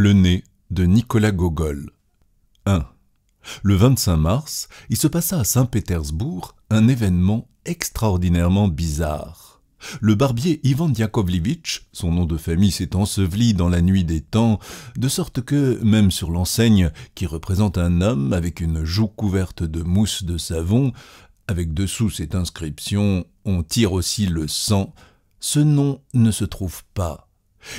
Le nez de Nicolas Gogol. 1. Le 25 mars, il se passa à Saint-Pétersbourg un événement extraordinairement bizarre. Le barbier Ivan Diakovlevitch, son nom de famille s'est enseveli dans la nuit des temps, de sorte que, même sur l'enseigne qui représente un homme avec une joue couverte de mousse de savon, avec dessous cette inscription On tire aussi le sang, ce nom ne se trouve pas.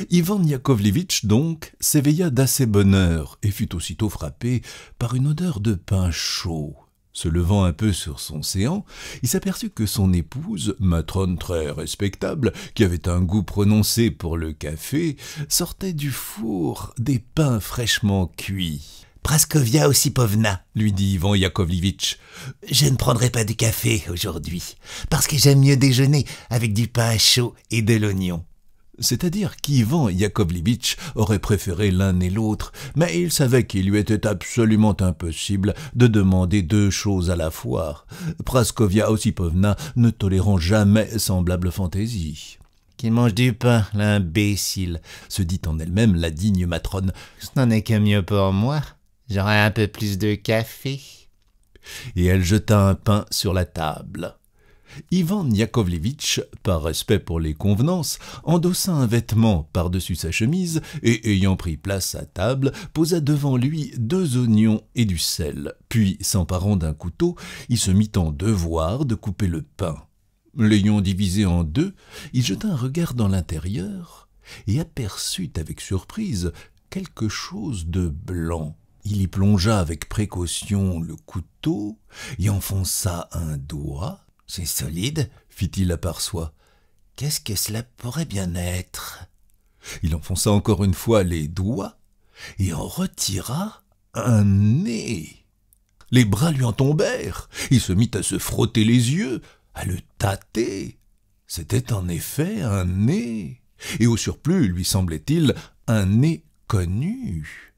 Ivan Yakovlevitch, donc, s'éveilla d'assez bonne heure et fut aussitôt frappé par une odeur de pain chaud. Se levant un peu sur son séant, il s'aperçut que son épouse, matrone très respectable, qui avait un goût prononcé pour le café, sortait du four des pains fraîchement cuits. Praskovia Osipovna, lui dit Ivan Yakovlevitch, je ne prendrai pas de café aujourd'hui, parce que j'aime mieux déjeuner avec du pain chaud et de l'oignon. C'est-à-dire qu'Ivan Yakovlevitch aurait préféré l'un et l'autre, mais il savait qu'il lui était absolument impossible de demander deux choses à la fois. Praskovia Osipovna ne tolérant jamais semblable fantaisie. Qu'il mange du pain, l'imbécile, se dit en elle-même la digne matrone. Ce n'en est que mieux pour moi. J'aurai un peu plus de café. Et elle jeta un pain sur la table. Ivan Yakovlevitch, par respect pour les convenances, endossa un vêtement par-dessus sa chemise et, ayant pris place à table, posa devant lui deux oignons et du sel. Puis, s'emparant d'un couteau, il se mit en devoir de couper le pain. L'ayant divisé en deux, il jeta un regard dans l'intérieur et aperçut avec surprise quelque chose de blanc. Il y plongea avec précaution le couteau, y enfonça un doigt, c'est solide, fit-il à part soi. Qu'est-ce que cela pourrait bien être Il enfonça encore une fois les doigts et en retira un nez. Les bras lui en tombèrent. Il se mit à se frotter les yeux, à le tâter. C'était en effet un nez, et au surplus, lui semblait-il, un nez connu.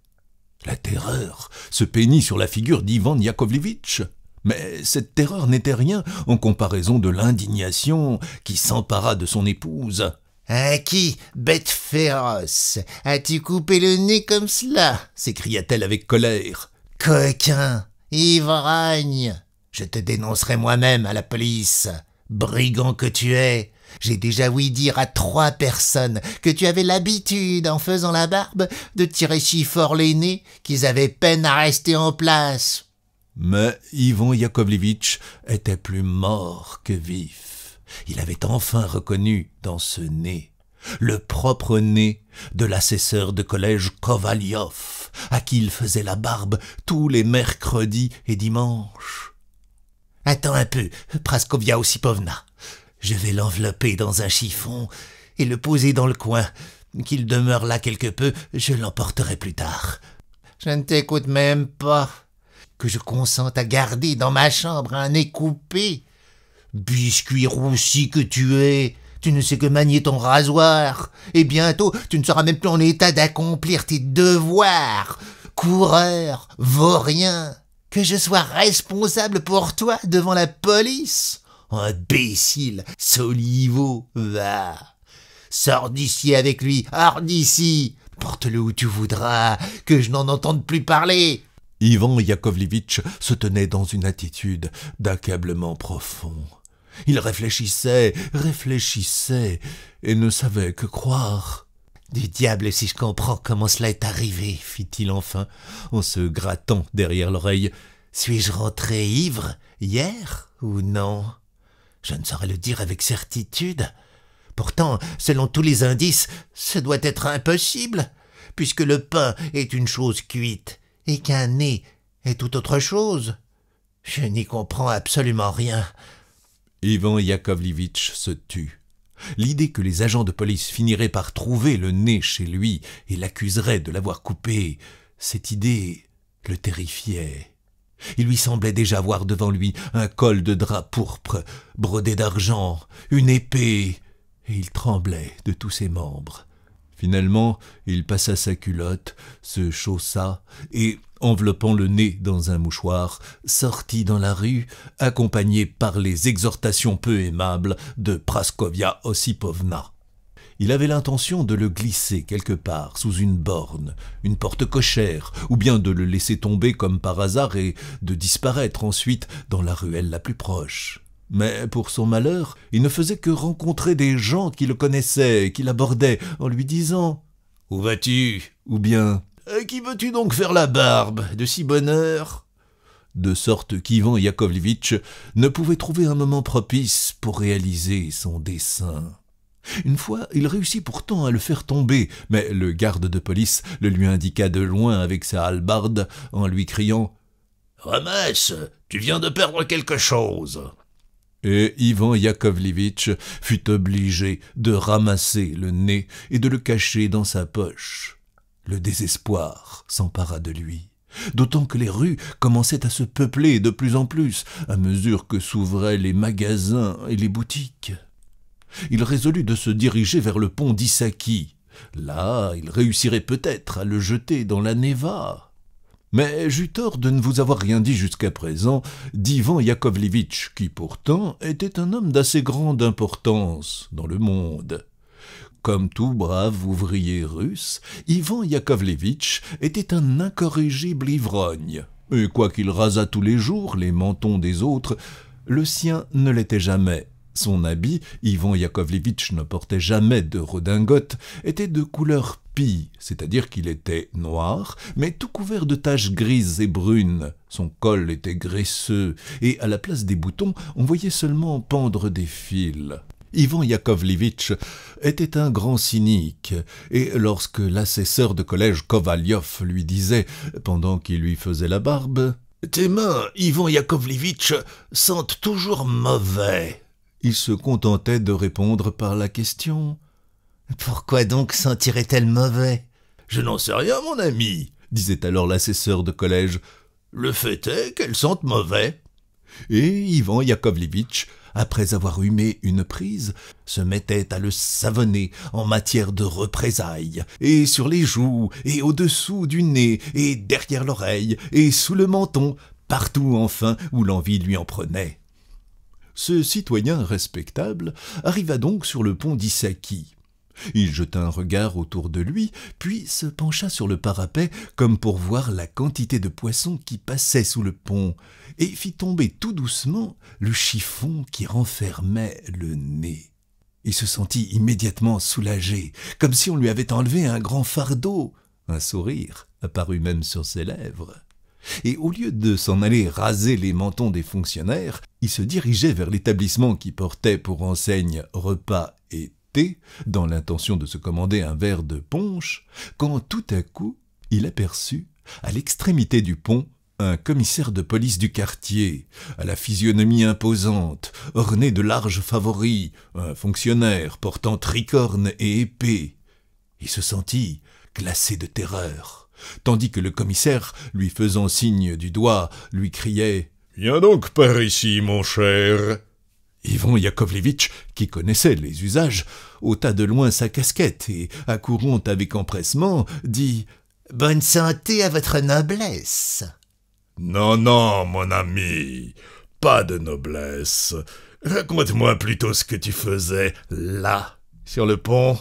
La terreur se peignit sur la figure d'Ivan Yakovlevitch. Mais cette terreur n'était rien en comparaison de l'indignation qui s'empara de son épouse. À ah, qui, bête féroce, as-tu coupé le nez comme cela s'écria-t-elle avec colère. Coquin, ivrogne, je te dénoncerai moi-même à la police. Brigand que tu es, j'ai déjà ouï dire à trois personnes que tu avais l'habitude, en faisant la barbe, de tirer si fort les nez qu'ils avaient peine à rester en place. Mais Yvon Yakovlevitch était plus mort que vif. Il avait enfin reconnu dans ce nez le propre nez de l'assesseur de collège Kovalyov, à qui il faisait la barbe tous les mercredis et dimanches. Attends un peu, Praskovia Osipovna. Je vais l'envelopper dans un chiffon et le poser dans le coin. Qu'il demeure là quelque peu, je l'emporterai plus tard. Je ne t'écoute même pas, que je consente à garder dans ma chambre un nez coupé. Biscuit roussi que tu es, tu ne sais que manier ton rasoir, et bientôt tu ne seras même plus en état d'accomplir tes devoirs. Coureur, vaurien, que je sois responsable pour toi devant la police. Imbécile, Solivo, va. Sors d'ici avec lui, hors d'ici. Porte-le où tu voudras, que je n'en entende plus parler. Ivan Yakovlevitch se tenait dans une attitude d'accablement profond. Il réfléchissait, réfléchissait, et ne savait que croire. Du diable si je comprends comment cela est arrivé, fit-il enfin, en se grattant derrière l'oreille. Suis-je rentré ivre hier ou non Je ne saurais le dire avec certitude. Pourtant, selon tous les indices, ce doit être impossible, puisque le pain est une chose cuite et qu'un nez est tout autre chose Je n'y comprends absolument rien. Ivan Yakovlevitch se tut. L'idée que les agents de police finiraient par trouver le nez chez lui et l'accuseraient de l'avoir coupé, cette idée le terrifiait. Il lui semblait déjà voir devant lui un col de drap pourpre, brodé d'argent, une épée, et il tremblait de tous ses membres. Finalement, il passa sa culotte, se chaussa et, enveloppant le nez dans un mouchoir, sortit dans la rue, accompagné par les exhortations peu aimables de Praskovia Ossipovna. Il avait l'intention de le glisser quelque part, sous une borne, une porte cochère, ou bien de le laisser tomber comme par hasard et de disparaître ensuite dans la ruelle la plus proche. Mais pour son malheur, il ne faisait que rencontrer des gens qui le connaissaient, qui l'abordaient, en lui disant ⁇ Où vas-tu ?⁇ ou bien ⁇ euh, Qui veux-tu donc faire la barbe de si bonne heure ?⁇ De sorte qu'Ivan Yakovlevitch ne pouvait trouver un moment propice pour réaliser son dessein. Une fois, il réussit pourtant à le faire tomber, mais le garde de police le lui indiqua de loin avec sa hallebarde en lui criant Ramasse, tu viens de perdre quelque chose et Ivan Yakovlevitch fut obligé de ramasser le nez et de le cacher dans sa poche. Le désespoir s'empara de lui, d'autant que les rues commençaient à se peupler de plus en plus à mesure que s'ouvraient les magasins et les boutiques. Il résolut de se diriger vers le pont d'Issaki. Là, il réussirait peut-être à le jeter dans la Neva. Mais j'eus tort de ne vous avoir rien dit jusqu'à présent d'Ivan Yakovlevitch, qui pourtant était un homme d'assez grande importance dans le monde. Comme tout brave ouvrier russe, Ivan Yakovlevitch était un incorrigible ivrogne, et quoiqu'il rasât tous les jours les mentons des autres, le sien ne l'était jamais. Son habit, Ivan Yakovlevitch ne portait jamais de redingote, était de couleur pie, c'est-à-dire qu'il était noir, mais tout couvert de taches grises et brunes. Son col était graisseux, et à la place des boutons, on voyait seulement pendre des fils. Ivan Yakovlevitch était un grand cynique, et lorsque l'assesseur de collège Kovalyov lui disait, pendant qu'il lui faisait la barbe, Tes mains, Ivan Yakovlevitch, sentent toujours mauvais il se contentait de répondre par la question. Pourquoi donc sentirait-elle mauvais Je n'en sais rien, mon ami, disait alors l'assesseur de collège. Le fait est qu'elle sente mauvais. Et Ivan Yakovlevitch, après avoir humé une prise, se mettait à le savonner en matière de représailles, et sur les joues, et au-dessous du nez, et derrière l'oreille, et sous le menton, partout enfin où l'envie lui en prenait. Ce citoyen respectable arriva donc sur le pont d'Issaki. Il jeta un regard autour de lui, puis se pencha sur le parapet comme pour voir la quantité de poissons qui passaient sous le pont, et fit tomber tout doucement le chiffon qui renfermait le nez. Il se sentit immédiatement soulagé, comme si on lui avait enlevé un grand fardeau. Un sourire apparut même sur ses lèvres et au lieu de s'en aller raser les mentons des fonctionnaires, il se dirigeait vers l'établissement qui portait pour enseigne repas et thé, dans l'intention de se commander un verre de punch, quand tout à coup il aperçut, à l'extrémité du pont, un commissaire de police du quartier, à la physionomie imposante, orné de larges favoris, un fonctionnaire portant tricorne et épée. Il se sentit glacé de terreur tandis que le commissaire, lui faisant signe du doigt, lui criait Viens donc par ici, mon cher. Ivan Yakovlevitch, qui connaissait les usages, ôta de loin sa casquette et, accourant avec empressement, dit Bonne santé à votre noblesse. Non, non, mon ami, pas de noblesse. Raconte-moi plutôt ce que tu faisais là, sur le pont.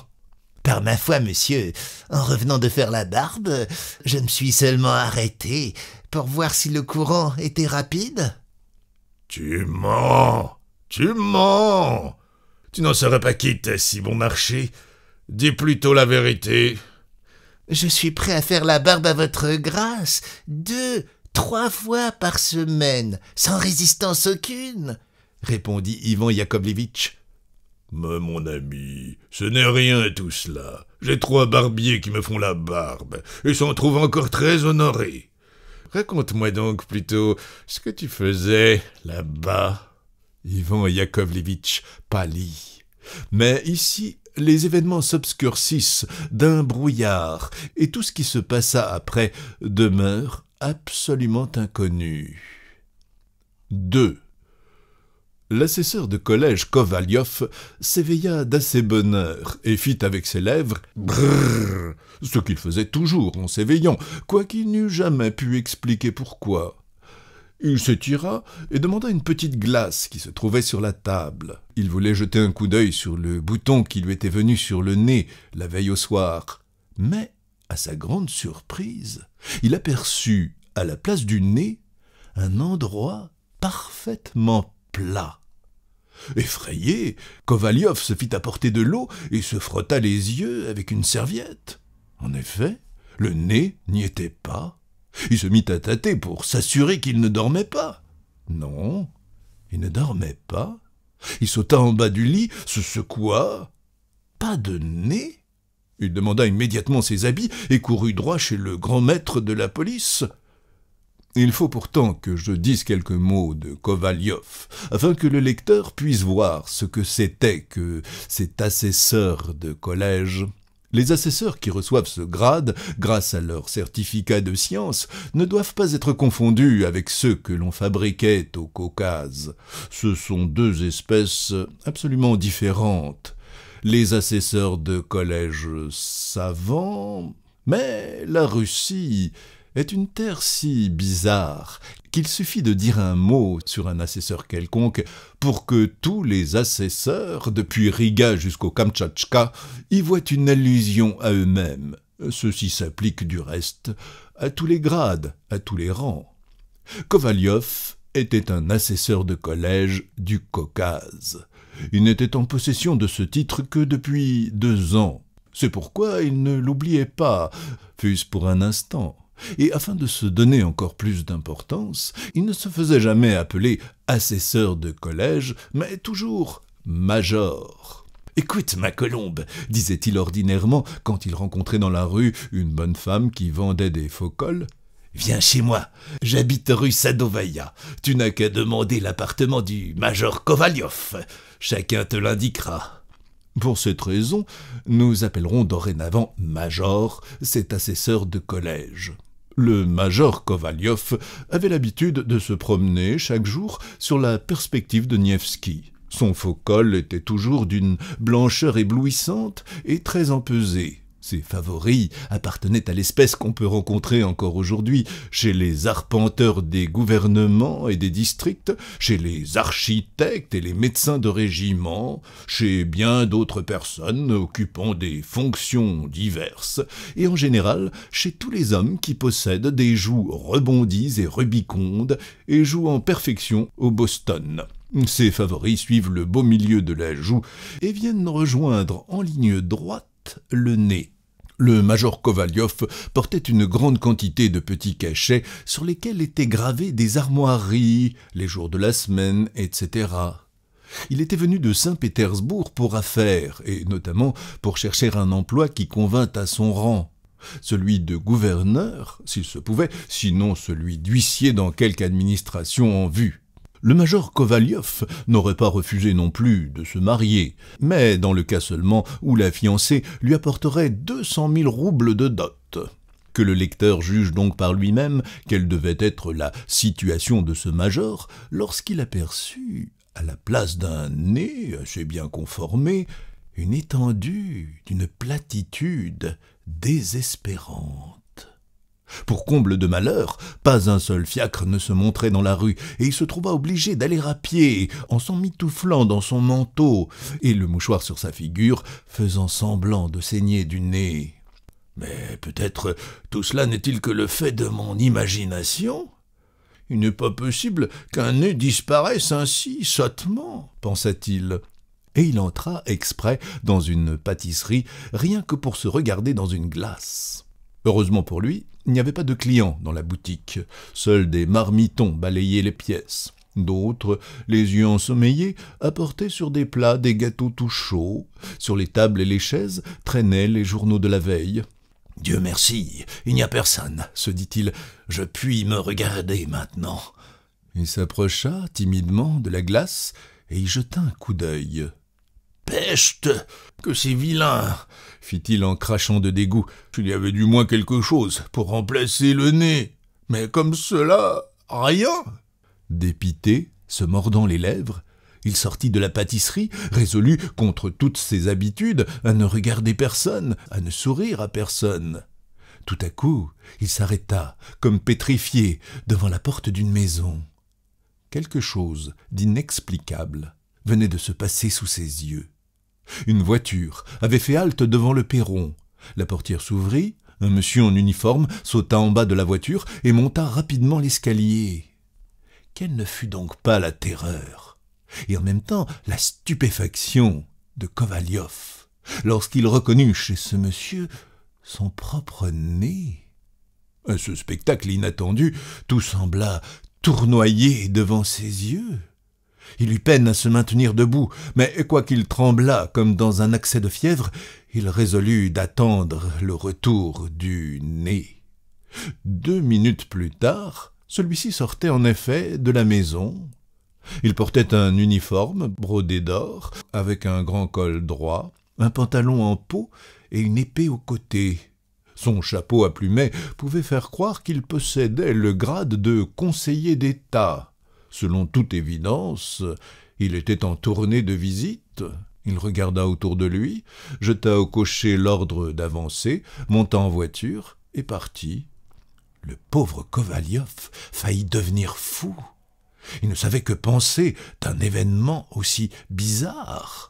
Par ma foi, monsieur, en revenant de faire la barbe, je me suis seulement arrêté pour voir si le courant était rapide. Tu mens, tu mens. Tu n'en serais pas quitte, si bon marché. Dis plutôt la vérité. Je suis prêt à faire la barbe à votre grâce deux, trois fois par semaine, sans résistance aucune, répondit Ivan Yakovlevitch. Mais mon ami, ce n'est rien tout cela. J'ai trois barbiers qui me font la barbe, et s'en trouvent encore très honorés. Raconte-moi donc plutôt ce que tu faisais là-bas. Ivan Yakovlevitch pâlit. Mais ici, les événements s'obscurcissent d'un brouillard, et tout ce qui se passa après demeure absolument inconnu. 2. L'assesseur de collège Kovalyov s'éveilla d'assez bonne heure et fit avec ses lèvres brrr, ce qu'il faisait toujours en s'éveillant, quoiqu'il n'eût jamais pu expliquer pourquoi. Il s'étira et demanda une petite glace qui se trouvait sur la table. Il voulait jeter un coup d'œil sur le bouton qui lui était venu sur le nez la veille au soir. Mais, à sa grande surprise, il aperçut, à la place du nez, un endroit parfaitement plat. Effrayé, Kovalyov se fit apporter de l'eau et se frotta les yeux avec une serviette. En effet, le nez n'y était pas. Il se mit à tâter pour s'assurer qu'il ne dormait pas. Non, il ne dormait pas. Il sauta en bas du lit, se secoua. Pas de nez Il demanda immédiatement ses habits et courut droit chez le grand maître de la police. Il faut pourtant que je dise quelques mots de Kovalyov, afin que le lecteur puisse voir ce que c'était que cet assesseur de collège. Les assesseurs qui reçoivent ce grade, grâce à leur certificat de science, ne doivent pas être confondus avec ceux que l'on fabriquait au Caucase. Ce sont deux espèces absolument différentes. Les assesseurs de collège savants, mais la Russie est une terre si bizarre qu'il suffit de dire un mot sur un assesseur quelconque pour que tous les assesseurs, depuis Riga jusqu'au Kamtchatka, y voient une allusion à eux-mêmes. Ceci s'applique du reste à tous les grades, à tous les rangs. Kovalyov était un assesseur de collège du Caucase. Il n'était en possession de ce titre que depuis deux ans. C'est pourquoi il ne l'oubliait pas, fût-ce pour un instant et afin de se donner encore plus d'importance, il ne se faisait jamais appeler assesseur de collège, mais toujours major. Écoute, ma colombe, disait-il ordinairement quand il rencontrait dans la rue une bonne femme qui vendait des faux cols, Viens chez moi, j'habite rue Sadovaya. Tu n'as qu'à demander l'appartement du major Kovalyov. Chacun te l'indiquera. Pour cette raison, nous appellerons dorénavant major cet assesseur de collège. Le major Kovalyov avait l'habitude de se promener chaque jour sur la perspective de Nievski. Son faux col était toujours d'une blancheur éblouissante et très empesée. Ses favoris appartenaient à l'espèce qu'on peut rencontrer encore aujourd'hui chez les arpenteurs des gouvernements et des districts, chez les architectes et les médecins de régiment, chez bien d'autres personnes occupant des fonctions diverses, et en général chez tous les hommes qui possèdent des joues rebondies et rubicondes et jouent en perfection au Boston. Ces favoris suivent le beau milieu de la joue et viennent rejoindre en ligne droite le nez. Le major Kovalyov portait une grande quantité de petits cachets sur lesquels étaient gravés des armoiries, les jours de la semaine, etc. Il était venu de Saint-Pétersbourg pour affaires, et notamment pour chercher un emploi qui convint à son rang. Celui de gouverneur, s'il se pouvait, sinon celui d'huissier dans quelque administration en vue. Le major Kovalyov n'aurait pas refusé non plus de se marier, mais dans le cas seulement où la fiancée lui apporterait 200 000 roubles de dot. Que le lecteur juge donc par lui-même quelle devait être la situation de ce major lorsqu'il aperçut, à la place d'un nez assez bien conformé, une étendue d'une platitude désespérante. Pour comble de malheur, pas un seul fiacre ne se montrait dans la rue, et il se trouva obligé d'aller à pied, en s'en mitouflant dans son manteau, et le mouchoir sur sa figure, faisant semblant de saigner du nez. Mais peut-être tout cela n'est-il que le fait de mon imagination Il n'est pas possible qu'un nez disparaisse ainsi sottement, pensa-t-il. Et il entra exprès dans une pâtisserie, rien que pour se regarder dans une glace. Heureusement pour lui, il n'y avait pas de clients dans la boutique, seuls des marmitons balayaient les pièces. D'autres, les yeux ensommeillés, apportaient sur des plats des gâteaux tout chauds. Sur les tables et les chaises traînaient les journaux de la veille. Dieu merci, il n'y a personne, se dit-il. Je puis me regarder maintenant. Il s'approcha timidement de la glace et y jeta un coup d'œil. Peste Que c'est vilain fit-il en crachant de dégoût. Il y avait du moins quelque chose pour remplacer le nez. Mais comme cela, rien Dépité, se mordant les lèvres, il sortit de la pâtisserie, résolu, contre toutes ses habitudes, à ne regarder personne, à ne sourire à personne. Tout à coup, il s'arrêta, comme pétrifié, devant la porte d'une maison. Quelque chose d'inexplicable venait de se passer sous ses yeux. Une voiture avait fait halte devant le perron. La portière s'ouvrit, un monsieur en uniforme sauta en bas de la voiture et monta rapidement l'escalier. Quelle ne fut donc pas la terreur, et en même temps la stupéfaction de Kovalyov lorsqu'il reconnut chez ce monsieur son propre nez. À ce spectacle inattendu, tout sembla tournoyer devant ses yeux. Il eut peine à se maintenir debout, mais quoiqu'il tremblât comme dans un accès de fièvre, il résolut d'attendre le retour du nez. Deux minutes plus tard, celui-ci sortait en effet de la maison. Il portait un uniforme brodé d'or, avec un grand col droit, un pantalon en peau et une épée au côté. Son chapeau à plumet pouvait faire croire qu'il possédait le grade de conseiller d'État. Selon toute évidence, il était en tournée de visite. Il regarda autour de lui, jeta au cocher l'ordre d'avancer, monta en voiture et partit. Le pauvre Kovalyov faillit devenir fou. Il ne savait que penser d'un événement aussi bizarre.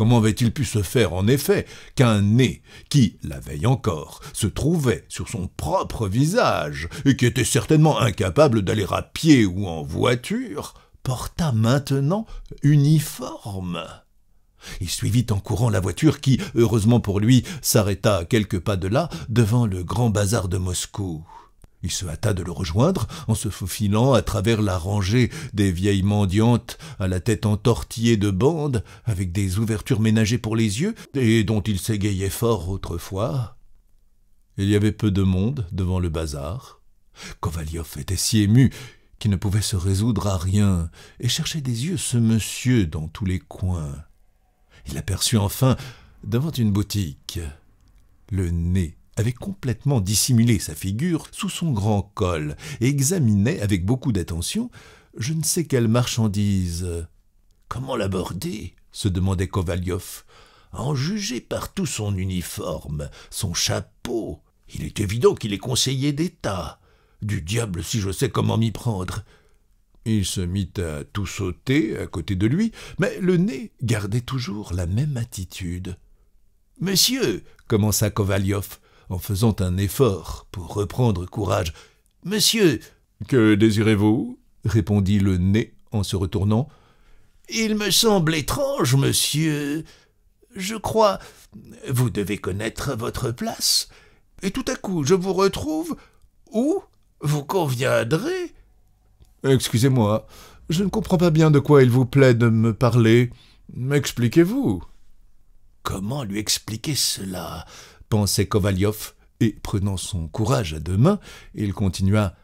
Comment avait-il pu se faire, en effet, qu'un nez, qui, la veille encore, se trouvait sur son propre visage, et qui était certainement incapable d'aller à pied ou en voiture, portât maintenant uniforme il suivit en courant la voiture qui, heureusement pour lui, s'arrêta à quelques pas de là, devant le grand bazar de Moscou. Il se hâta de le rejoindre en se faufilant à travers la rangée des vieilles mendiantes à la tête entortillée de bandes, avec des ouvertures ménagées pour les yeux, et dont il s'égayait fort autrefois. Il y avait peu de monde devant le bazar. Kovalioff était si ému qu'il ne pouvait se résoudre à rien, et cherchait des yeux ce monsieur dans tous les coins. Il aperçut enfin, devant une boutique, le nez avait complètement dissimulé sa figure sous son grand col et examinait avec beaucoup d'attention je ne sais quelle marchandise. Comment l'aborder se demandait Kovalyov. en juger par tout son uniforme, son chapeau, il est évident qu'il est conseiller d'État. Du diable si je sais comment m'y prendre. Il se mit à tout sauter à côté de lui, mais le nez gardait toujours la même attitude. Monsieur, commença Kovalyov en faisant un effort pour reprendre courage. Monsieur. Que désirez-vous répondit le nez en se retournant. Il me semble étrange, monsieur. Je crois. Vous devez connaître votre place. Et tout à coup, je vous retrouve où vous conviendrez. Excusez-moi, je ne comprends pas bien de quoi il vous plaît de me parler. mexpliquez vous Comment lui expliquer cela pensait Kovalyov, et prenant son courage à deux mains, il continua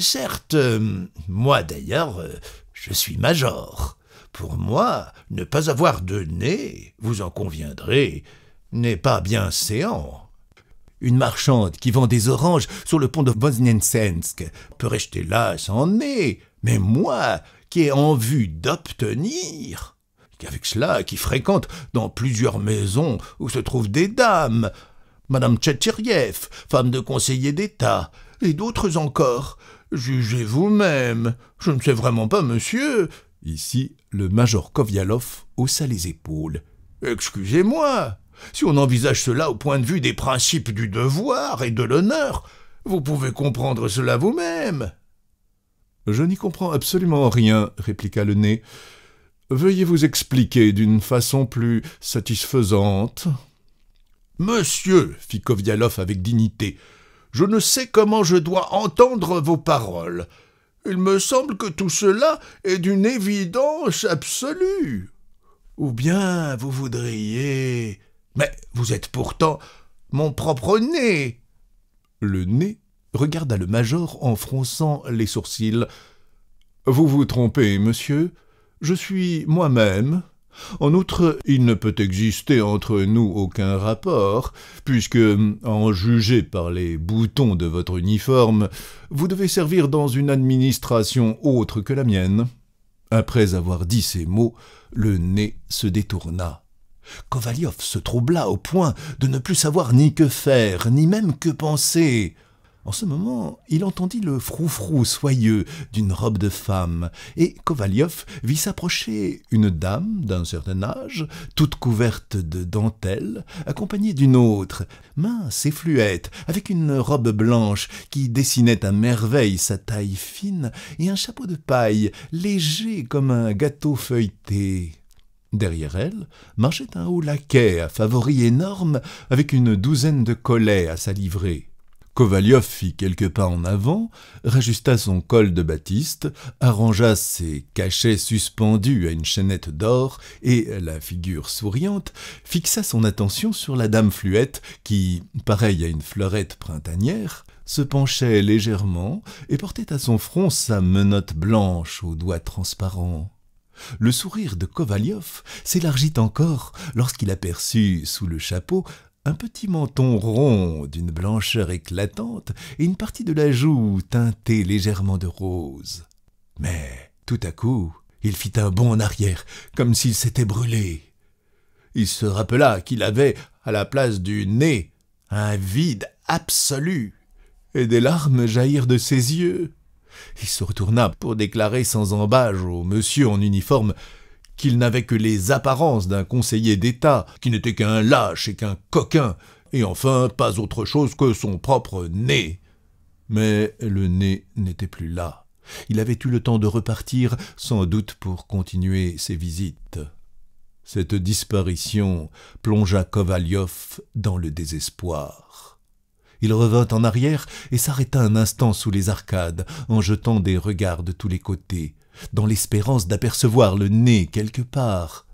Certes, euh, moi d'ailleurs, euh, je suis major. Pour moi, ne pas avoir de nez, vous en conviendrez, n'est pas bien séant. Une marchande qui vend des oranges sur le pont de Voznensensk peut rester là sans nez, mais moi, qui ai en vue d'obtenir, qu'avec cela, qui fréquente dans plusieurs maisons où se trouvent des dames, Madame Tchetchiriev, femme de conseiller d'État, et d'autres encore. Jugez vous-même. Je ne sais vraiment pas, monsieur. Ici, le major Kovialov haussa les épaules. Excusez-moi. Si on envisage cela au point de vue des principes du devoir et de l'honneur, vous pouvez comprendre cela vous-même. Je n'y comprends absolument rien, répliqua le nez. Veuillez vous expliquer d'une façon plus satisfaisante. Monsieur, fit Kovialov avec dignité, je ne sais comment je dois entendre vos paroles. Il me semble que tout cela est d'une évidence absolue. Ou bien vous voudriez. Mais vous êtes pourtant mon propre nez. Le nez regarda le major en fronçant les sourcils. Vous vous trompez, monsieur. Je suis moi-même en outre, il ne peut exister entre nous aucun rapport, puisque, en juger par les boutons de votre uniforme, vous devez servir dans une administration autre que la mienne. Après avoir dit ces mots, le nez se détourna. Kovalyov se troubla au point de ne plus savoir ni que faire, ni même que penser. En ce moment, il entendit le froufrou soyeux d'une robe de femme, et Kovalyov vit s'approcher une dame d'un certain âge, toute couverte de dentelles, accompagnée d'une autre, mince et fluette, avec une robe blanche qui dessinait à merveille sa taille fine et un chapeau de paille léger comme un gâteau feuilleté. Derrière elle marchait un haut laquais à favoris énormes, avec une douzaine de collets à sa livrée. Kovalioff fit quelques pas en avant, rajusta son col de batiste, arrangea ses cachets suspendus à une chaînette d'or et, la figure souriante, fixa son attention sur la dame fluette qui, pareille à une fleurette printanière, se penchait légèrement et portait à son front sa menotte blanche aux doigts transparents. Le sourire de Kovalioff s'élargit encore lorsqu'il aperçut, sous le chapeau, un petit menton rond d'une blancheur éclatante et une partie de la joue teintée légèrement de rose. Mais tout à coup, il fit un bond en arrière, comme s'il s'était brûlé. Il se rappela qu'il avait, à la place du nez, un vide absolu, et des larmes jaillirent de ses yeux. Il se retourna pour déclarer sans embâge au monsieur en uniforme qu'il n'avait que les apparences d'un conseiller d'État, qui n'était qu'un lâche et qu'un coquin, et enfin pas autre chose que son propre nez. Mais le nez n'était plus là. Il avait eu le temps de repartir, sans doute pour continuer ses visites. Cette disparition plongea Kovalyov dans le désespoir. Il revint en arrière et s'arrêta un instant sous les arcades, en jetant des regards de tous les côtés dans l'espérance d'apercevoir le nez quelque part.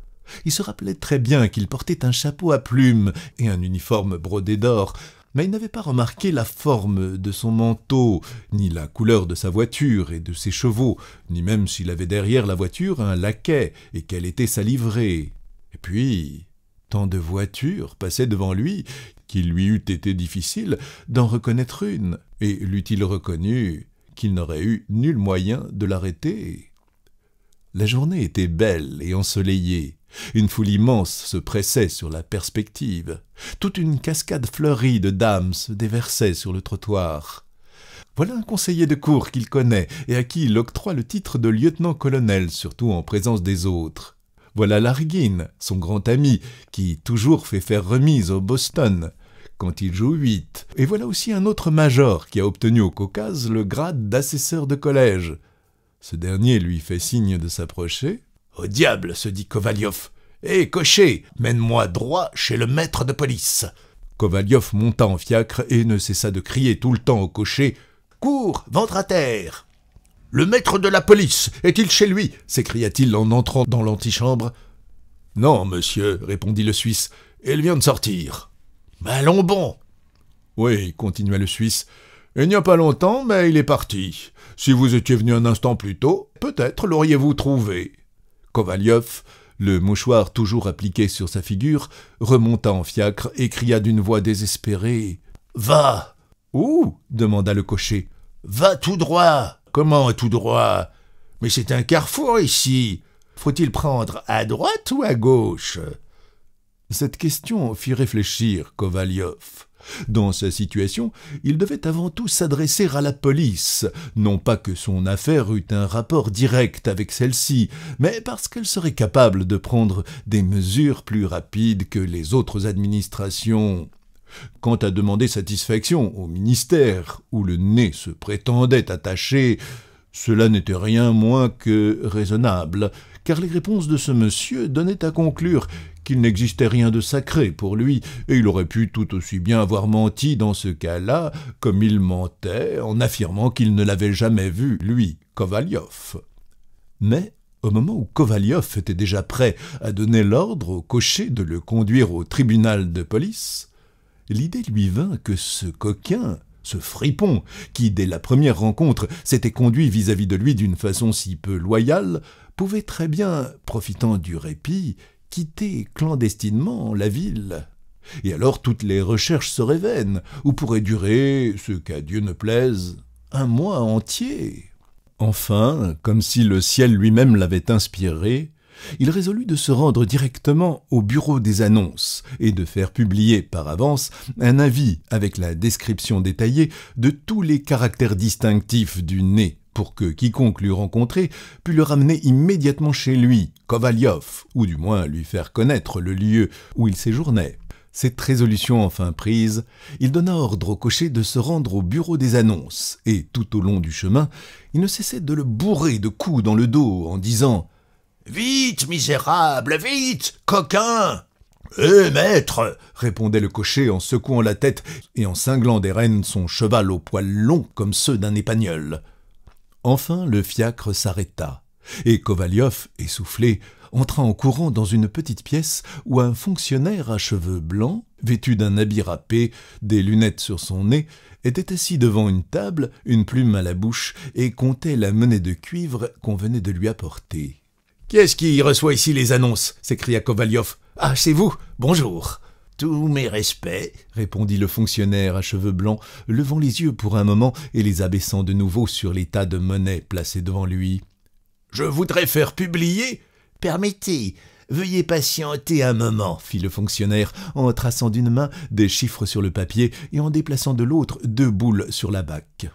Il se rappelait très bien qu'il portait un chapeau à plumes et un uniforme brodé d'or, mais il n'avait pas remarqué la forme de son manteau, ni la couleur de sa voiture et de ses chevaux, ni même s'il avait derrière la voiture un laquais et quelle était sa livrée. Et puis, tant de voitures passaient devant lui qu'il lui eût été difficile d'en reconnaître une, et l'eût-il reconnue qu'il n'aurait eu nul moyen de l'arrêter. La journée était belle et ensoleillée. Une foule immense se pressait sur la perspective. Toute une cascade fleurie de dames se déversait sur le trottoir. Voilà un conseiller de cour qu'il connaît et à qui il octroie le titre de lieutenant-colonel, surtout en présence des autres. Voilà Larguine, son grand ami, qui toujours fait faire remise au Boston quand il joue 8. Et voilà aussi un autre major qui a obtenu au Caucase le grade d'assesseur de collège. Ce dernier lui fait signe de s'approcher. Au diable, se dit Kovalioff. Hé, cocher, mène-moi droit chez le maître de police. Kovalioff monta en fiacre et ne cessa de crier tout le temps au cocher. Cours, ventre à terre. Le maître de la police est-il chez lui s'écria-t-il en entrant dans l'antichambre. Non, monsieur, répondit le Suisse, Il vient de sortir. Allons bon. Oui, continua le Suisse, il n'y a pas longtemps, mais ben, il est parti. Si vous étiez venu un instant plus tôt, peut-être l'auriez-vous trouvé. Kovalyov, le mouchoir toujours appliqué sur sa figure, remonta en fiacre et cria d'une voix désespérée Va Où demanda le cocher. Va tout droit Comment tout droit Mais c'est un carrefour ici Faut-il prendre à droite ou à gauche Cette question fit réfléchir Kovalyov. Dans sa situation, il devait avant tout s'adresser à la police, non pas que son affaire eût un rapport direct avec celle-ci, mais parce qu'elle serait capable de prendre des mesures plus rapides que les autres administrations. Quant à demander satisfaction au ministère où le nez se prétendait attaché, cela n'était rien moins que raisonnable, car les réponses de ce monsieur donnaient à conclure qu'il n'existait rien de sacré pour lui, et il aurait pu tout aussi bien avoir menti dans ce cas-là, comme il mentait en affirmant qu'il ne l'avait jamais vu, lui, Kovalyov. Mais, au moment où Kovalyov était déjà prêt à donner l'ordre au cocher de le conduire au tribunal de police, l'idée lui vint que ce coquin, ce fripon, qui dès la première rencontre s'était conduit vis à -vis de lui d'une façon si peu loyale, pouvait très bien, profitant du répit, quitter clandestinement la ville. Et alors toutes les recherches seraient vaines, ou pourraient durer, ce qu'à Dieu ne plaise, un mois entier. Enfin, comme si le ciel lui-même l'avait inspiré, il résolut de se rendre directement au bureau des annonces et de faire publier par avance un avis avec la description détaillée de tous les caractères distinctifs du nez pour que quiconque l'eût rencontré pût le ramener immédiatement chez lui, Kovalyov, ou du moins lui faire connaître le lieu où il séjournait. Cette résolution enfin prise, il donna ordre au cocher de se rendre au bureau des annonces, et tout au long du chemin, il ne cessait de le bourrer de coups dans le dos en disant Vite, misérable, vite, coquin Eh, maître répondait le cocher en secouant la tête et en cinglant des rênes son cheval aux poils longs comme ceux d'un épagnol. Enfin, le fiacre s'arrêta, et Kovalyov, essoufflé, entra en courant dans une petite pièce où un fonctionnaire à cheveux blancs, vêtu d'un habit râpé, des lunettes sur son nez, était assis devant une table, une plume à la bouche, et comptait la monnaie de cuivre qu'on venait de lui apporter. «« ce qui reçoit ici les annonces » s'écria Kovalyov. Ah, c'est vous Bonjour !» Tous mes respects, répondit le fonctionnaire à cheveux blancs, levant les yeux pour un moment et les abaissant de nouveau sur les tas de monnaie placées devant lui. Je voudrais faire publier. Permettez, Veuillez patienter un moment, fit le fonctionnaire, en traçant d'une main des chiffres sur le papier et en déplaçant de l'autre deux boules sur la bac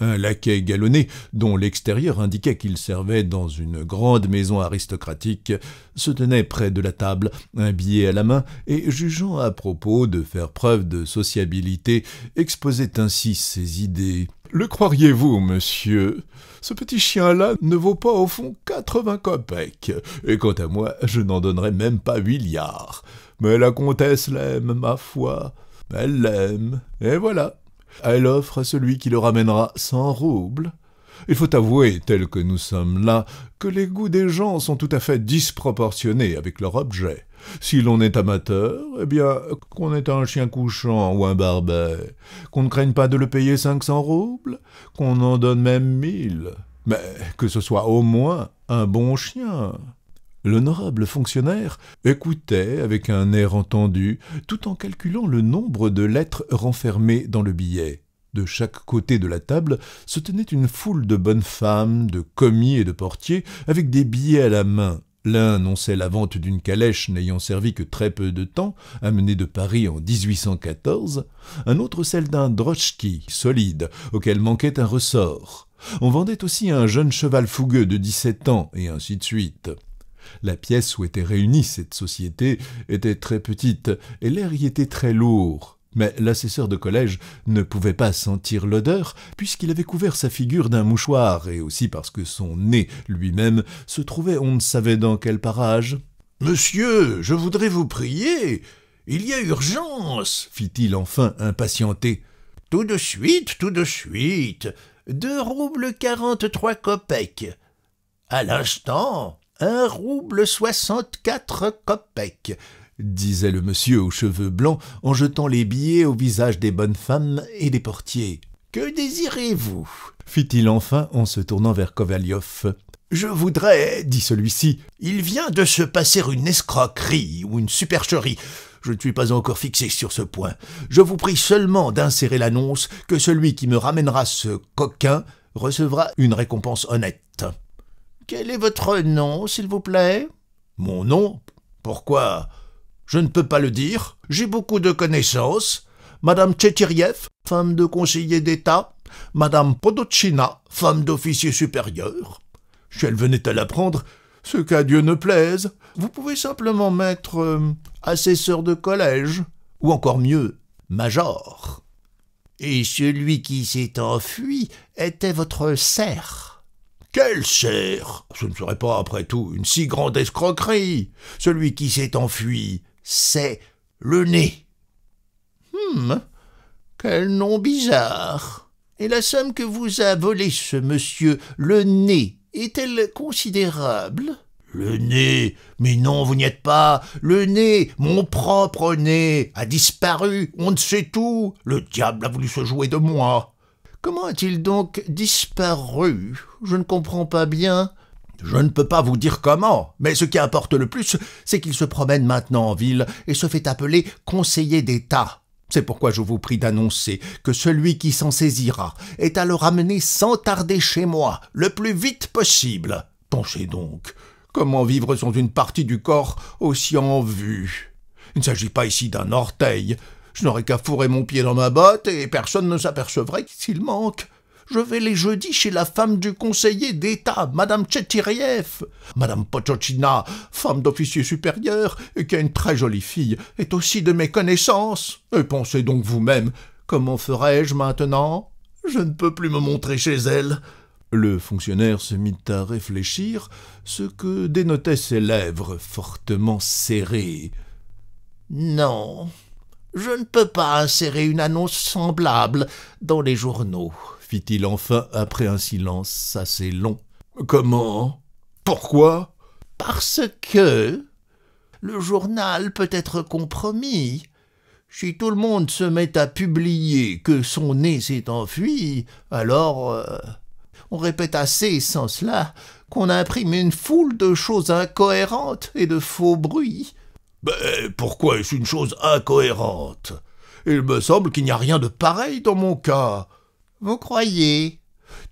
un laquais galonné, dont l'extérieur indiquait qu'il servait dans une grande maison aristocratique, se tenait près de la table, un billet à la main, et, jugeant à propos de faire preuve de sociabilité, exposait ainsi ses idées. Le croiriez-vous, monsieur Ce petit chien-là ne vaut pas au fond quatre-vingts copecs, et quant à moi, je n'en donnerais même pas huit liards. Mais la comtesse l'aime, ma foi. Elle l'aime, et voilà. Elle offre à celui qui le ramènera cent roubles. Il faut avouer, tel que nous sommes là, que les goûts des gens sont tout à fait disproportionnés avec leur objet. Si l'on est amateur, eh bien, qu'on ait un chien couchant ou un barbet, qu'on ne craigne pas de le payer cents roubles, qu'on en donne même mille, mais que ce soit au moins un bon chien. L'honorable fonctionnaire écoutait avec un air entendu, tout en calculant le nombre de lettres renfermées dans le billet. De chaque côté de la table se tenait une foule de bonnes femmes, de commis et de portiers, avec des billets à la main. L'un annonçait la vente d'une calèche n'ayant servi que très peu de temps, amenée de Paris en 1814, un autre celle d'un droschki, solide, auquel manquait un ressort. On vendait aussi un jeune cheval fougueux de 17 ans, et ainsi de suite. La pièce où était réunie cette société était très petite, et l'air y était très lourd. Mais l'assesseur de collège ne pouvait pas sentir l'odeur, puisqu'il avait couvert sa figure d'un mouchoir, et aussi parce que son nez lui-même se trouvait on ne savait dans quel parage. Monsieur, je voudrais vous prier. Il y a urgence, fit-il enfin impatienté. Tout de suite, tout de suite. Deux roubles quarante-trois copecs. À l'instant. Un rouble soixante-quatre copec, » disait le monsieur aux cheveux blancs en jetant les billets au visage des bonnes femmes et des portiers. Que désirez-vous fit-il enfin en se tournant vers Kovalioff. Je voudrais, dit celui-ci. Il vient de se passer une escroquerie ou une supercherie. Je ne suis pas encore fixé sur ce point. Je vous prie seulement d'insérer l'annonce que celui qui me ramènera ce coquin recevra une récompense honnête. Quel est votre nom, s'il vous plaît Mon nom Pourquoi Je ne peux pas le dire. J'ai beaucoup de connaissances. Madame Tchétiriev, femme de conseiller d'État. Madame Podochina, femme d'officier supérieur. Si elle venait à l'apprendre, ce qu'à Dieu ne plaise, vous pouvez simplement mettre euh, assesseur de collège, ou encore mieux, major. Et celui qui s'est enfui était votre serf. « Quel serre Ce ne serait pas, après tout, une si grande escroquerie. Celui qui s'est enfui, c'est le nez. Hum Quel nom bizarre Et la somme que vous a volée ce monsieur, le nez, est-elle considérable Le nez Mais non, vous n'y êtes pas Le nez, mon propre nez, a disparu, on ne sait tout Le diable a voulu se jouer de moi Comment a-t-il donc disparu Je ne comprends pas bien. Je ne peux pas vous dire comment, mais ce qui importe le plus, c'est qu'il se promène maintenant en ville et se fait appeler conseiller d'État. C'est pourquoi je vous prie d'annoncer que celui qui s'en saisira est à le ramener sans tarder chez moi, le plus vite possible. Pensez donc, comment vivre sans une partie du corps aussi en vue Il ne s'agit pas ici d'un orteil, je n'aurais qu'à fourrer mon pied dans ma botte et personne ne s'apercevrait qu'il manque. Je vais les jeudis chez la femme du conseiller d'État, Madame Tchetiriev. Madame Potochina, femme d'officier supérieur, et qui a une très jolie fille, est aussi de mes connaissances. Et pensez donc vous-même, comment ferais-je maintenant Je ne peux plus me montrer chez elle. Le fonctionnaire se mit à réfléchir, ce que dénotaient ses lèvres fortement serrées. Non, je ne peux pas insérer une annonce semblable dans les journaux, fit-il enfin après un silence assez long. Comment Pourquoi Parce que le journal peut être compromis. Si tout le monde se met à publier que son nez s'est enfui, alors euh, on répète assez sans cela qu'on imprime une foule de choses incohérentes et de faux bruits ben, euh, pourquoi est-ce une chose incohérente Il me semble qu'il n'y a rien de pareil dans mon cas. Vous croyez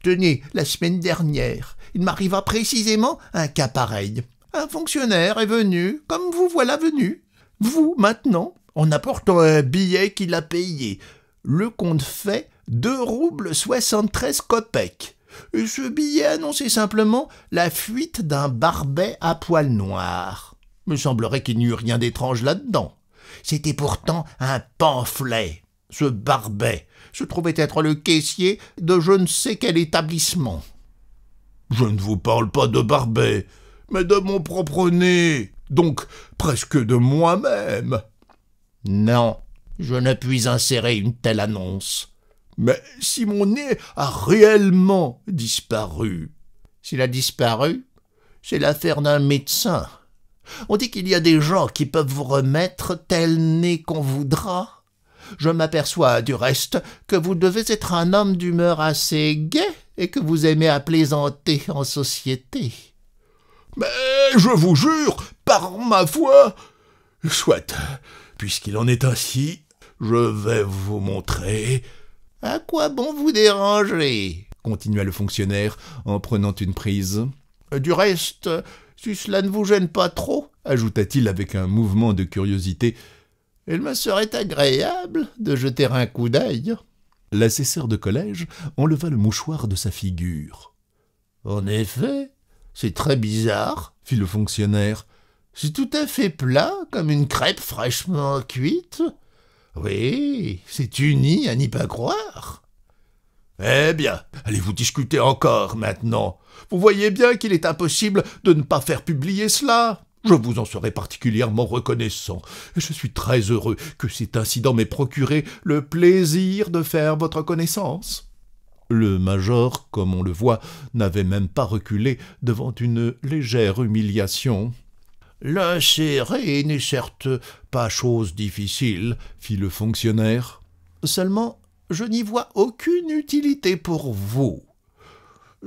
Tenez, la semaine dernière, il m'arriva précisément un cas pareil. Un fonctionnaire est venu, comme vous voilà venu. Vous, maintenant, en apportant un billet qu'il a payé. Le compte fait deux roubles 73 copecs. Et ce billet annonçait simplement la fuite d'un barbet à poils noir. Me semblerait qu'il n'y eût rien d'étrange là-dedans. C'était pourtant un pamphlet. Ce Barbet se trouvait être le caissier de je ne sais quel établissement. Je ne vous parle pas de Barbet, mais de mon propre nez, donc presque de moi-même. Non, je ne puis insérer une telle annonce. Mais si mon nez a réellement disparu. S'il a disparu, c'est l'affaire d'un médecin. On dit qu'il y a des gens qui peuvent vous remettre tel nez qu'on voudra. Je m'aperçois, du reste, que vous devez être un homme d'humeur assez gai et que vous aimez à plaisanter en société. Mais je vous jure, par ma foi. Soit, puisqu'il en est ainsi, je vais vous montrer. À quoi bon vous déranger continua le fonctionnaire en prenant une prise. Du reste, si cela ne vous gêne pas trop, ajouta-t-il avec un mouvement de curiosité, il me serait agréable de jeter un coup d'œil. L'assesseur de collège enleva le mouchoir de sa figure. En effet, c'est très bizarre, fit le fonctionnaire. C'est tout à fait plat, comme une crêpe fraîchement cuite. Oui, c'est uni à n'y pas croire. Eh bien, allez-vous discuter encore maintenant Vous voyez bien qu'il est impossible de ne pas faire publier cela. Je vous en serai particulièrement reconnaissant, et je suis très heureux que cet incident m'ait procuré le plaisir de faire votre connaissance. Le major, comme on le voit, n'avait même pas reculé devant une légère humiliation. L'insérer n'est certes pas chose difficile, fit le fonctionnaire. Seulement, je n'y vois aucune utilité pour vous.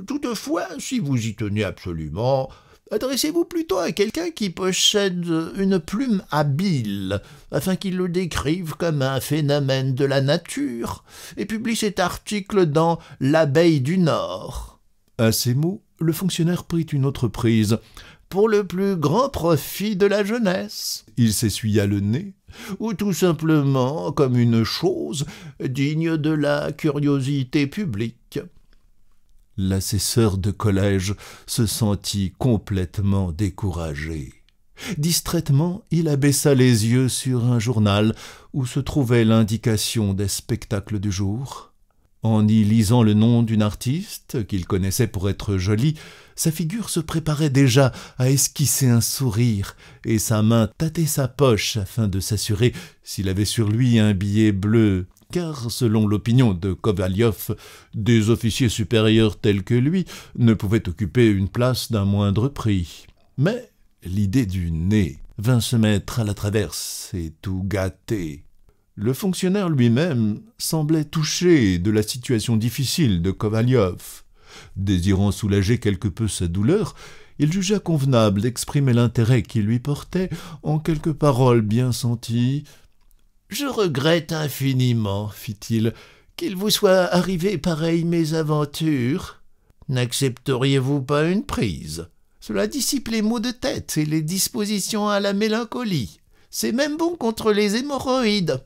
Toutefois, si vous y tenez absolument, adressez-vous plutôt à quelqu'un qui possède une plume habile, afin qu'il le décrive comme un phénomène de la nature, et publie cet article dans L'Abeille du Nord. À ces mots, le fonctionnaire prit une autre prise. Pour le plus grand profit de la jeunesse. Il s'essuya le nez, ou tout simplement comme une chose digne de la curiosité publique. L'assesseur de collège se sentit complètement découragé. Distraitement, il abaissa les yeux sur un journal où se trouvait l'indication des spectacles du jour. En y lisant le nom d'une artiste qu'il connaissait pour être jolie, sa figure se préparait déjà à esquisser un sourire, et sa main tâtait sa poche afin de s'assurer s'il avait sur lui un billet bleu, car selon l'opinion de Kovalyov, des officiers supérieurs tels que lui ne pouvaient occuper une place d'un moindre prix. Mais l'idée du nez vint se mettre à la traverse et tout gâter. Le fonctionnaire lui-même semblait touché de la situation difficile de Kovalyov. Désirant soulager quelque peu sa douleur, il jugea convenable d'exprimer l'intérêt qu'il lui portait en quelques paroles bien senties. Je regrette infiniment, fit-il, qu'il vous soit arrivé pareille mésaventure. N'accepteriez-vous pas une prise Cela dissipe les maux de tête et les dispositions à la mélancolie. C'est même bon contre les hémorroïdes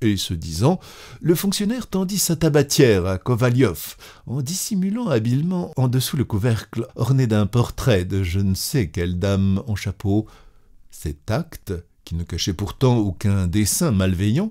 et se disant, le fonctionnaire tendit sa tabatière à Kovalioff, en dissimulant habilement en dessous le couvercle orné d'un portrait de je ne sais quelle dame en chapeau. Cet acte, qui ne cachait pourtant aucun dessein malveillant,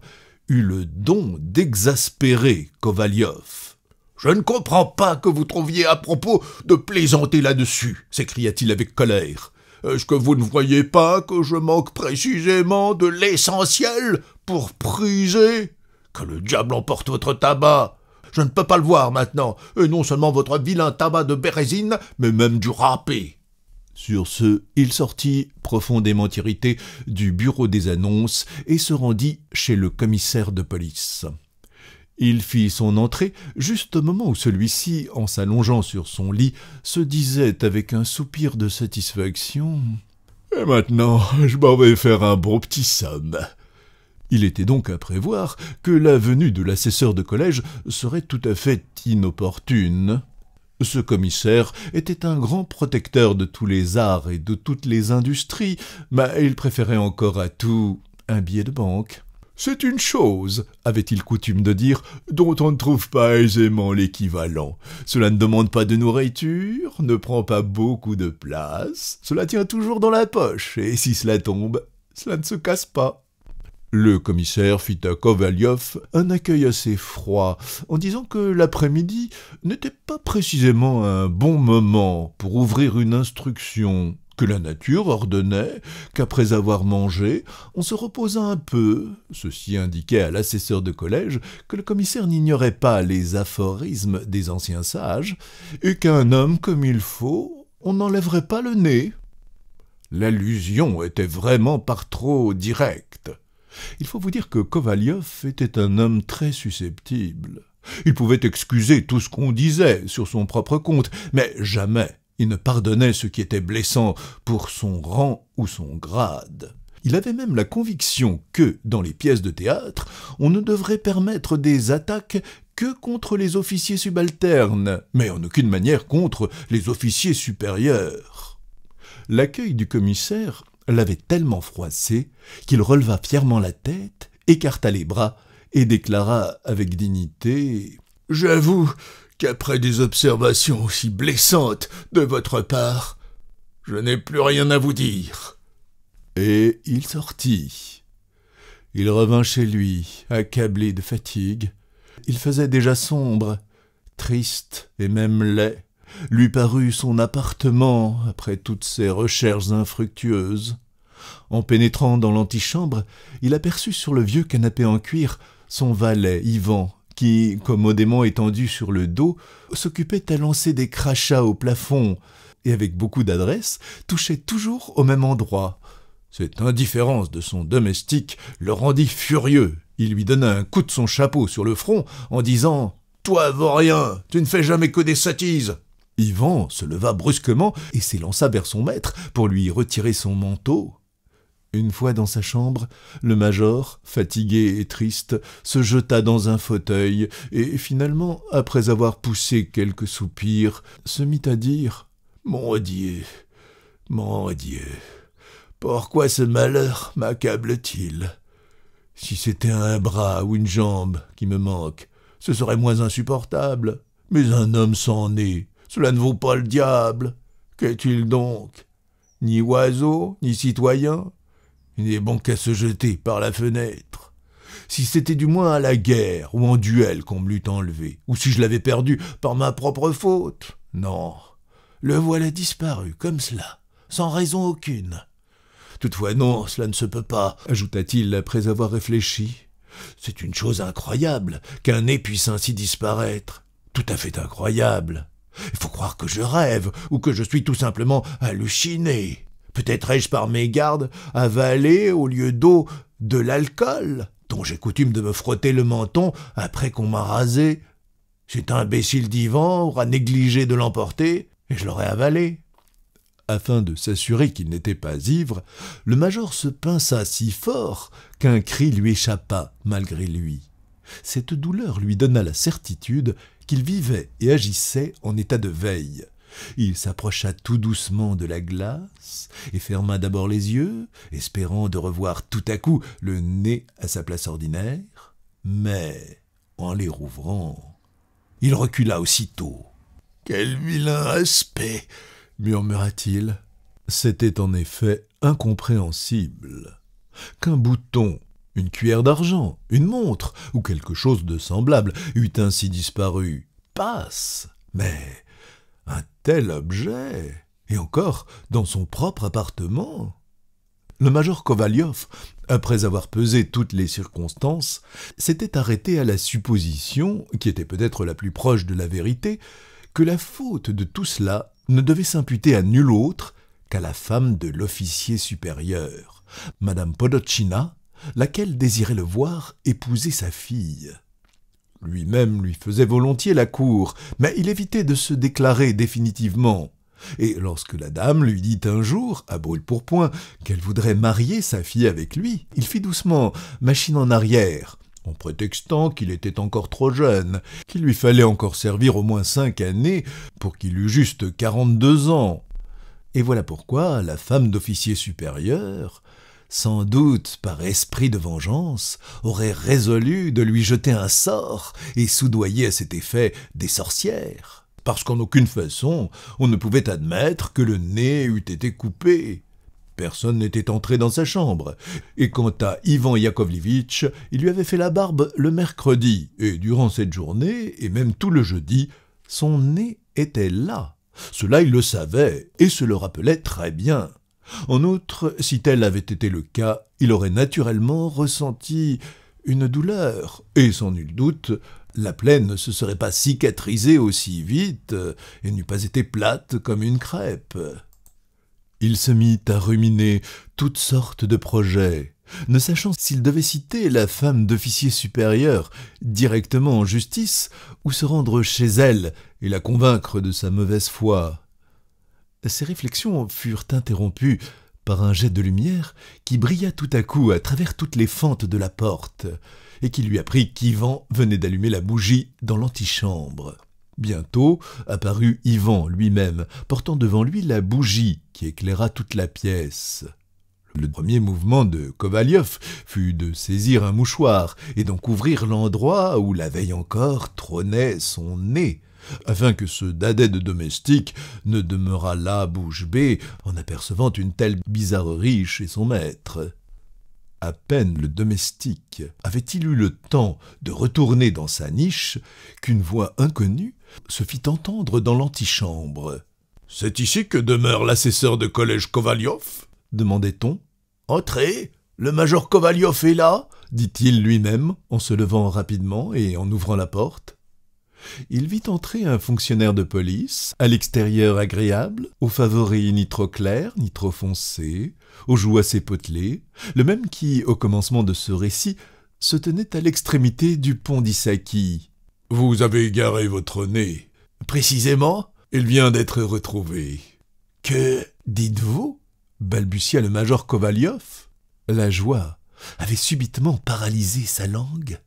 eut le don d'exaspérer Kovalyov. « Je ne comprends pas que vous trouviez à propos de plaisanter là-dessus, s'écria-t-il avec colère. Est-ce que vous ne voyez pas que je manque précisément de l'essentiel pour priser Que le diable emporte votre tabac Je ne peux pas le voir maintenant, et non seulement votre vilain tabac de bérésine, mais même du râpé. Sur ce, il sortit, profondément irrité, du bureau des annonces et se rendit chez le commissaire de police. Il fit son entrée juste au moment où celui-ci, en s'allongeant sur son lit, se disait avec un soupir de satisfaction Et maintenant, je m'en vais faire un bon petit somme. Il était donc à prévoir que la venue de l'assesseur de collège serait tout à fait inopportune. Ce commissaire était un grand protecteur de tous les arts et de toutes les industries, mais il préférait encore à tout un billet de banque. C'est une chose, avait-il coutume de dire, dont on ne trouve pas aisément l'équivalent. Cela ne demande pas de nourriture, ne prend pas beaucoup de place, cela tient toujours dans la poche, et si cela tombe, cela ne se casse pas. Le commissaire fit à Kovalyov un accueil assez froid, en disant que l'après-midi n'était pas précisément un bon moment pour ouvrir une instruction, que la nature ordonnait qu'après avoir mangé, on se reposât un peu. Ceci indiquait à l'assesseur de collège que le commissaire n'ignorait pas les aphorismes des anciens sages, et qu'un homme comme il faut, on n'enlèverait pas le nez. L'allusion était vraiment par trop directe. Il faut vous dire que Kovaliev était un homme très susceptible. Il pouvait excuser tout ce qu'on disait sur son propre compte, mais jamais il ne pardonnait ce qui était blessant pour son rang ou son grade. Il avait même la conviction que, dans les pièces de théâtre, on ne devrait permettre des attaques que contre les officiers subalternes, mais en aucune manière contre les officiers supérieurs. L'accueil du commissaire l'avait tellement froissé qu'il releva fièrement la tête, écarta les bras et déclara avec dignité J'avoue qu'après des observations aussi blessantes de votre part, je n'ai plus rien à vous dire. Et il sortit. Il revint chez lui, accablé de fatigue. Il faisait déjà sombre, triste et même laid lui parut son appartement après toutes ses recherches infructueuses. En pénétrant dans l'antichambre, il aperçut sur le vieux canapé en cuir son valet, Ivan, qui, commodément étendu sur le dos, s'occupait à lancer des crachats au plafond, et avec beaucoup d'adresse, touchait toujours au même endroit. Cette indifférence de son domestique le rendit furieux. Il lui donna un coup de son chapeau sur le front en disant Toi, vaurien, tu ne fais jamais que des sottises Ivan se leva brusquement et s'élança vers son maître pour lui retirer son manteau. Une fois dans sa chambre, le major, fatigué et triste, se jeta dans un fauteuil et finalement, après avoir poussé quelques soupirs, se mit à dire Mon Dieu, mon Dieu, pourquoi ce malheur m'accable-t-il Si c'était un bras ou une jambe qui me manque, ce serait moins insupportable. Mais un homme sans nez, cela ne vaut pas le diable. Qu'est-il donc Ni oiseau, ni citoyen Il n'est bon qu'à se jeter par la fenêtre. Si c'était du moins à la guerre ou en duel qu'on me l'eût enlevé, ou si je l'avais perdu par ma propre faute. Non, le voilà disparu, comme cela, sans raison aucune. Toutefois, non, cela ne se peut pas, ajouta-t-il après avoir réfléchi. C'est une chose incroyable qu'un nez puisse ainsi disparaître. Tout à fait incroyable. Il faut croire que je rêve, ou que je suis tout simplement halluciné. Peut-être ai-je par mégarde avalé, au lieu d'eau, de l'alcool, dont j'ai coutume de me frotter le menton après qu'on m'a rasé. Cet imbécile divan aura négligé de l'emporter, et je l'aurais avalé. Afin de s'assurer qu'il n'était pas ivre, le major se pinça si fort qu'un cri lui échappa malgré lui. Cette douleur lui donna la certitude qu'il vivait et agissait en état de veille. Il s'approcha tout doucement de la glace et ferma d'abord les yeux, espérant de revoir tout à coup le nez à sa place ordinaire, mais en les rouvrant, il recula aussitôt. Quel vilain aspect murmura-t-il. C'était en effet incompréhensible qu'un bouton une cuillère d'argent, une montre, ou quelque chose de semblable, eût ainsi disparu. Passe. Mais un tel objet. Et encore dans son propre appartement. Le major Kovalyov, après avoir pesé toutes les circonstances, s'était arrêté à la supposition, qui était peut-être la plus proche de la vérité, que la faute de tout cela ne devait s'imputer à nul autre qu'à la femme de l'officier supérieur, Madame laquelle désirait le voir épouser sa fille. Lui-même lui faisait volontiers la cour, mais il évitait de se déclarer définitivement. Et lorsque la dame lui dit un jour, à brûle-pourpoint, qu'elle voudrait marier sa fille avec lui, il fit doucement machine en arrière, en prétextant qu'il était encore trop jeune, qu'il lui fallait encore servir au moins cinq années pour qu'il eût juste quarante-deux ans. Et voilà pourquoi la femme d'officier supérieur, sans doute par esprit de vengeance, aurait résolu de lui jeter un sort et soudoyer à cet effet des sorcières, parce qu'en aucune façon on ne pouvait admettre que le nez eût été coupé. Personne n'était entré dans sa chambre, et quant à Ivan Yakovlevitch, il lui avait fait la barbe le mercredi, et durant cette journée, et même tout le jeudi, son nez était là. Cela il le savait, et se le rappelait très bien. En outre, si tel avait été le cas, il aurait naturellement ressenti une douleur, et sans nul doute, la plaie ne se serait pas cicatrisée aussi vite et n'eût pas été plate comme une crêpe. Il se mit à ruminer toutes sortes de projets, ne sachant s'il devait citer la femme d'officier supérieur directement en justice ou se rendre chez elle et la convaincre de sa mauvaise foi. Ses réflexions furent interrompues par un jet de lumière qui brilla tout à coup à travers toutes les fentes de la porte, et qui lui apprit qu'Ivan venait d'allumer la bougie dans l'antichambre. Bientôt apparut Ivan lui-même, portant devant lui la bougie qui éclaira toute la pièce. Le premier mouvement de Kovaliev fut de saisir un mouchoir et d'en couvrir l'endroit où la veille encore trônait son nez afin que ce dadais de domestique ne demeurât là bouche bée en apercevant une telle bizarrerie chez son maître. À peine le domestique avait-il eu le temps de retourner dans sa niche qu'une voix inconnue se fit entendre dans l'antichambre. C'est ici que demeure l'assesseur de collège Kovalioff demandait-on. Entrez, le major Kovalioff est là dit-il lui-même en se levant rapidement et en ouvrant la porte. Il vit entrer un fonctionnaire de police, à l'extérieur agréable, aux favoris ni trop clairs ni trop foncés, aux joues assez potelées, le même qui, au commencement de ce récit, se tenait à l'extrémité du pont d'Issaki. Vous avez égaré votre nez. Précisément, il vient d'être retrouvé. Que dites-vous balbutia le major Kovalyov. » La joie avait subitement paralysé sa langue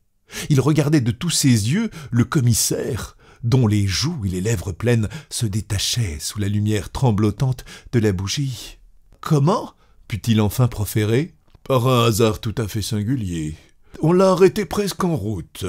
il regardait de tous ses yeux le commissaire, dont les joues et les lèvres pleines se détachaient sous la lumière tremblotante de la bougie. Comment put-il enfin proférer Par un hasard tout à fait singulier. On l'a arrêté presque en route.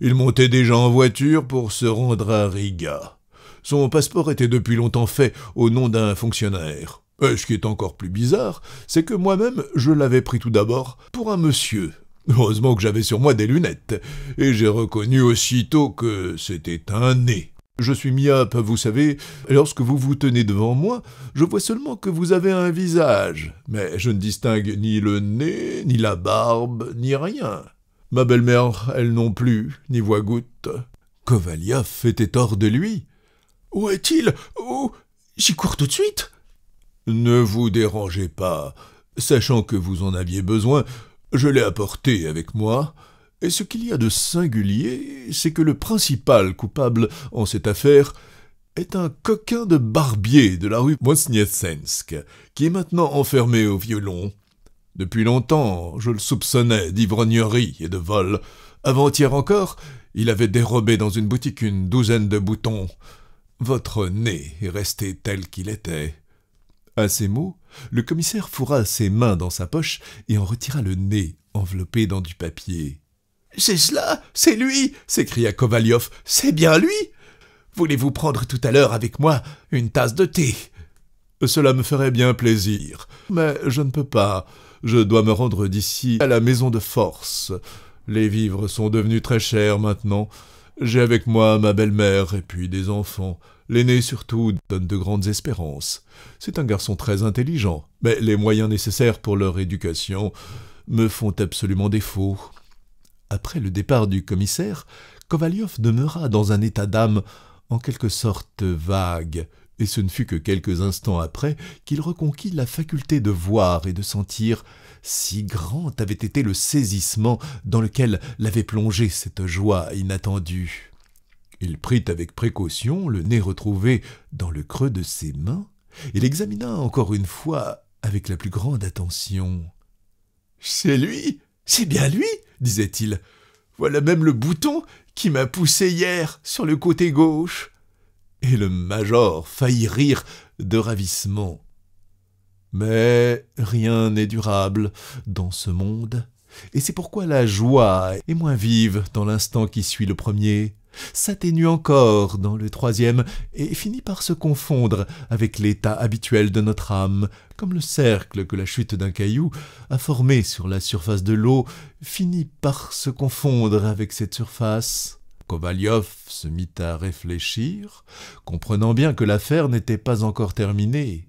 Il montait déjà en voiture pour se rendre à Riga. Son passeport était depuis longtemps fait au nom d'un fonctionnaire. Et ce qui est encore plus bizarre, c'est que moi-même, je l'avais pris tout d'abord pour un monsieur Heureusement que j'avais sur moi des lunettes, et j'ai reconnu aussitôt que c'était un nez. Je suis myope, vous savez, lorsque vous vous tenez devant moi, je vois seulement que vous avez un visage, mais je ne distingue ni le nez, ni la barbe, ni rien. Ma belle-mère, elle non plus, n'y voit goutte. Kovalyov était hors de lui. Où est-il Où J'y cours tout de suite Ne vous dérangez pas. Sachant que vous en aviez besoin, je l'ai apporté avec moi, et ce qu'il y a de singulier, c'est que le principal coupable en cette affaire est un coquin de barbier de la rue Mosniecensk, qui est maintenant enfermé au violon. Depuis longtemps, je le soupçonnais d'ivrognerie et de vol. Avant-hier encore, il avait dérobé dans une boutique une douzaine de boutons. Votre nez est resté tel qu'il était. À ces mots, le commissaire fourra ses mains dans sa poche et en retira le nez enveloppé dans du papier. C'est cela, c'est lui s'écria Kovalyov, C'est bien lui Voulez-vous prendre tout à l'heure avec moi une tasse de thé Cela me ferait bien plaisir, mais je ne peux pas. Je dois me rendre d'ici à la maison de force. Les vivres sont devenus très chers maintenant. J'ai avec moi ma belle-mère et puis des enfants. L'aîné surtout donne de grandes espérances. C'est un garçon très intelligent, mais les moyens nécessaires pour leur éducation me font absolument défaut. Après le départ du commissaire, Kovalyov demeura dans un état d'âme en quelque sorte vague, et ce ne fut que quelques instants après qu'il reconquit la faculté de voir et de sentir, si grand avait été le saisissement dans lequel l'avait plongé cette joie inattendue. Il prit avec précaution le nez retrouvé dans le creux de ses mains et l'examina encore une fois avec la plus grande attention. C'est lui C'est bien lui disait-il. Voilà même le bouton qui m'a poussé hier sur le côté gauche. Et le major faillit rire de ravissement. Mais rien n'est durable dans ce monde, et c'est pourquoi la joie est moins vive dans l'instant qui suit le premier s'atténue encore dans le troisième et finit par se confondre avec l'état habituel de notre âme, comme le cercle que la chute d'un caillou a formé sur la surface de l'eau finit par se confondre avec cette surface. Kovalyov se mit à réfléchir, comprenant bien que l'affaire n'était pas encore terminée.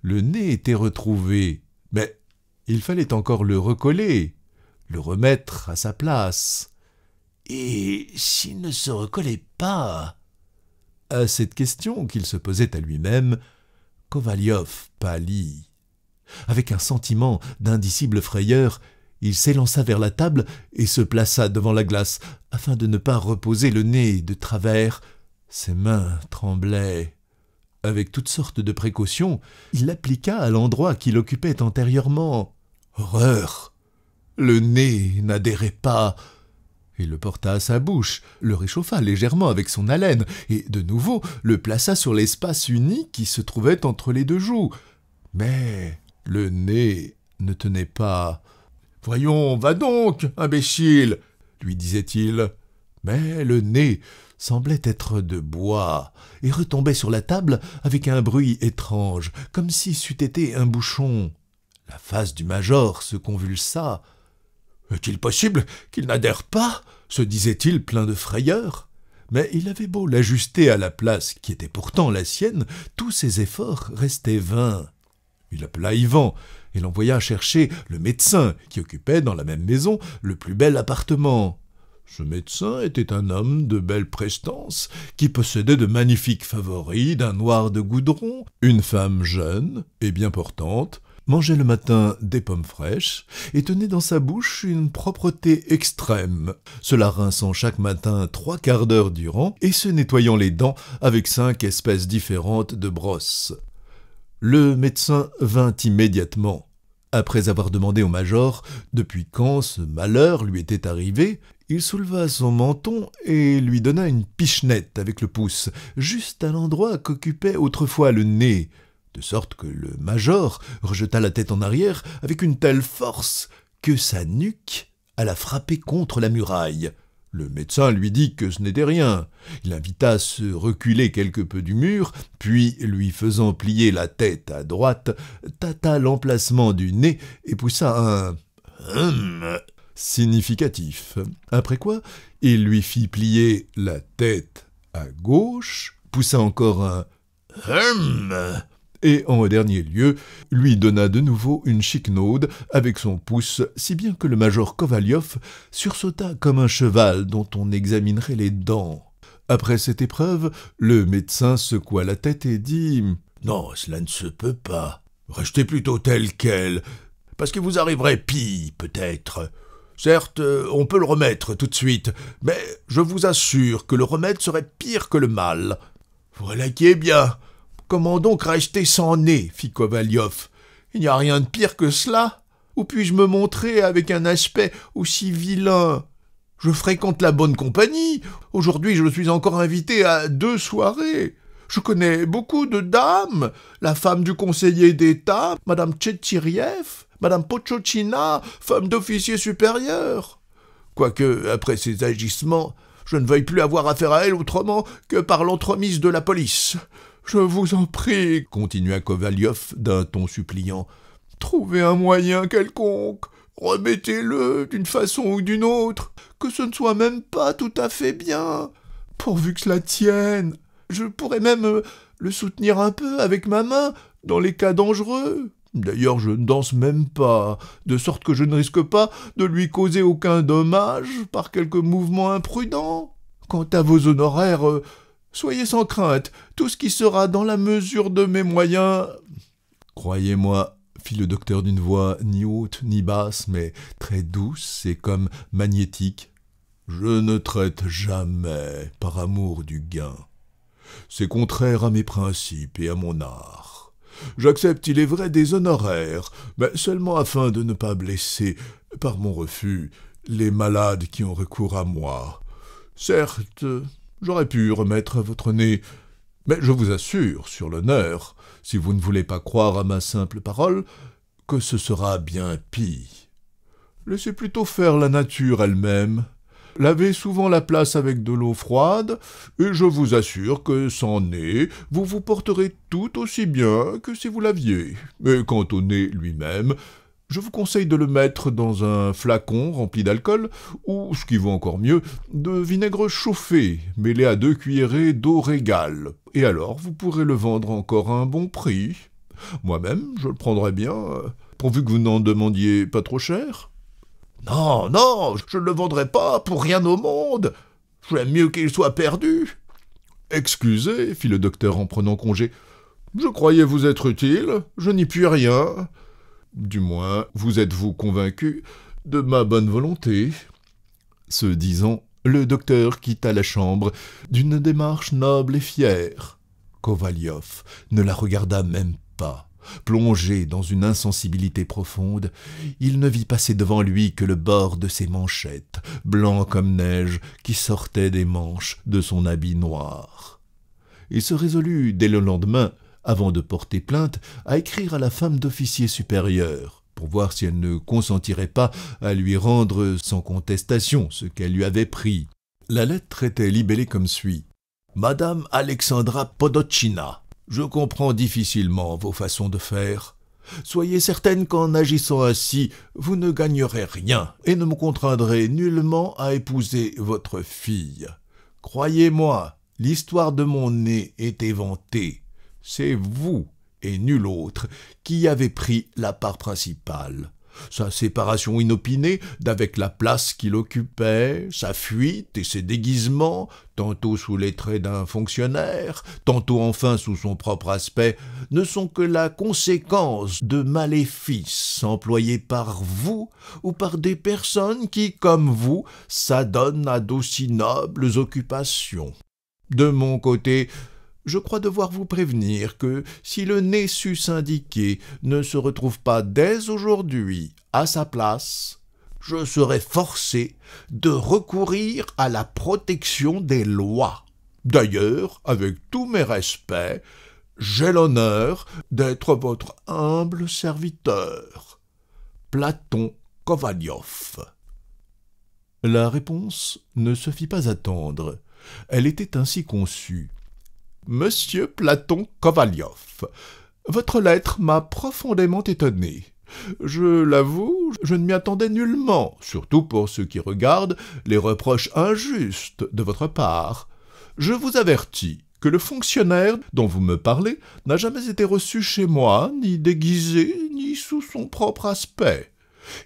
Le nez était retrouvé, mais il fallait encore le recoller, le remettre à sa place. Et s'il ne se recollait pas À cette question qu'il se posait à lui-même, Kovalyov pâlit. Avec un sentiment d'indicible frayeur, il s'élança vers la table et se plaça devant la glace, afin de ne pas reposer le nez de travers. Ses mains tremblaient. Avec toutes sortes de précautions, il l'appliqua à l'endroit qu'il occupait antérieurement. Horreur Le nez n'adhérait pas il le porta à sa bouche, le réchauffa légèrement avec son haleine, et de nouveau le plaça sur l'espace uni qui se trouvait entre les deux joues. Mais le nez ne tenait pas. Voyons, va donc, imbécile lui disait-il. Mais le nez semblait être de bois et retombait sur la table avec un bruit étrange, comme si c'eût été un bouchon. La face du major se convulsa. Est-il possible qu'il n'adhère pas se disait-il plein de frayeur. Mais il avait beau l'ajuster à la place qui était pourtant la sienne, tous ses efforts restaient vains. Il appela Ivan et l'envoya chercher le médecin qui occupait dans la même maison le plus bel appartement. Ce médecin était un homme de belle prestance, qui possédait de magnifiques favoris d'un noir de goudron, une femme jeune et bien portante, mangeait le matin des pommes fraîches et tenait dans sa bouche une propreté extrême, se la rinçant chaque matin trois quarts d'heure durant et se nettoyant les dents avec cinq espèces différentes de brosses. Le médecin vint immédiatement. Après avoir demandé au major depuis quand ce malheur lui était arrivé, il souleva son menton et lui donna une pichenette avec le pouce, juste à l'endroit qu'occupait autrefois le nez de sorte que le major rejeta la tête en arrière avec une telle force que sa nuque alla frapper contre la muraille. Le médecin lui dit que ce n'était rien. Il invita à se reculer quelque peu du mur, puis, lui faisant plier la tête à droite, tâta l'emplacement du nez et poussa un hum significatif. Après quoi, il lui fit plier la tête à gauche, poussa encore un hum et, en dernier lieu, lui donna de nouveau une chiquenaude avec son pouce, si bien que le major Kovalyov sursauta comme un cheval dont on examinerait les dents. Après cette épreuve, le médecin secoua la tête et dit « Non, cela ne se peut pas. Restez plutôt tel quel, parce que vous arriverez pis, peut-être. » Certes, on peut le remettre tout de suite, mais je vous assure que le remède serait pire que le mal. Voilà qui est bien. Comment donc rester sans nez fit Kovalyov. « Il n'y a rien de pire que cela. Où puis-je me montrer avec un aspect aussi vilain Je fréquente la bonne compagnie. Aujourd'hui, je suis encore invité à deux soirées. Je connais beaucoup de dames. La femme du conseiller d'État, Madame Tchetchiriev, Madame Pochochina, femme d'officier supérieur. Quoique, après ces agissements, je ne veuille plus avoir affaire à elle autrement que par l'entremise de la police. Je vous en prie, continua Kovalyov d'un ton suppliant, trouvez un moyen quelconque, remettez-le d'une façon ou d'une autre, que ce ne soit même pas tout à fait bien, pourvu que cela tienne. Je pourrais même euh, le soutenir un peu avec ma main dans les cas dangereux. D'ailleurs, je ne danse même pas, de sorte que je ne risque pas de lui causer aucun dommage par quelque mouvement imprudent. Quant à vos honoraires, euh, Soyez sans crainte, tout ce qui sera dans la mesure de mes moyens. Croyez-moi, fit le docteur d'une voix ni haute ni basse, mais très douce et comme magnétique. Je ne traite jamais par amour du gain. C'est contraire à mes principes et à mon art. J'accepte, il est vrai, des honoraires, mais seulement afin de ne pas blesser, par mon refus, les malades qui ont recours à moi. Certes, J'aurais pu remettre votre nez. Mais je vous assure, sur l'honneur, si vous ne voulez pas croire à ma simple parole, que ce sera bien pis. Laissez plutôt faire la nature elle-même. Lavez souvent la place avec de l'eau froide, et je vous assure que sans nez, vous vous porterez tout aussi bien que si vous l'aviez. Mais quant au nez lui-même, je vous conseille de le mettre dans un flacon rempli d'alcool, ou, ce qui vaut encore mieux, de vinaigre chauffé, mêlé à deux cuillerées d'eau régale. Et alors, vous pourrez le vendre encore à un bon prix. Moi-même, je le prendrais bien, euh, pourvu que vous n'en demandiez pas trop cher. Non, non, je ne le vendrai pas pour rien au monde. J'aime mieux qu'il soit perdu. Excusez, fit le docteur en prenant congé. Je croyais vous être utile, je n'y puis rien. Du moins, vous êtes-vous convaincu de ma bonne volonté Ce disant, le docteur quitta la chambre d'une démarche noble et fière. Kovalyov ne la regarda même pas. Plongé dans une insensibilité profonde, il ne vit passer devant lui que le bord de ses manchettes, blanc comme neige, qui sortaient des manches de son habit noir. Il se résolut, dès le lendemain, avant de porter plainte, à écrire à la femme d'officier supérieur pour voir si elle ne consentirait pas à lui rendre sans contestation ce qu'elle lui avait pris. La lettre était libellée comme suit. Madame Alexandra Podocina, je comprends difficilement vos façons de faire. Soyez certaine qu'en agissant ainsi, vous ne gagnerez rien et ne me contraindrez nullement à épouser votre fille. Croyez-moi, l'histoire de mon nez est éventée c'est vous et nul autre qui avez pris la part principale. Sa séparation inopinée d'avec la place qu'il occupait, sa fuite et ses déguisements, tantôt sous les traits d'un fonctionnaire, tantôt enfin sous son propre aspect, ne sont que la conséquence de maléfices employés par vous ou par des personnes qui, comme vous, s'adonnent à d'aussi nobles occupations. De mon côté, je crois devoir vous prévenir que si le Nessus indiqué ne se retrouve pas dès aujourd'hui à sa place, je serai forcé de recourir à la protection des lois. D'ailleurs, avec tous mes respects, j'ai l'honneur d'être votre humble serviteur. Platon Kovalyov. La réponse ne se fit pas attendre. Elle était ainsi conçue. Monsieur Platon Kovalyov, votre lettre m'a profondément étonné. Je l'avoue, je ne m'y attendais nullement, surtout pour ce qui regarde les reproches injustes de votre part. Je vous avertis que le fonctionnaire dont vous me parlez n'a jamais été reçu chez moi, ni déguisé, ni sous son propre aspect.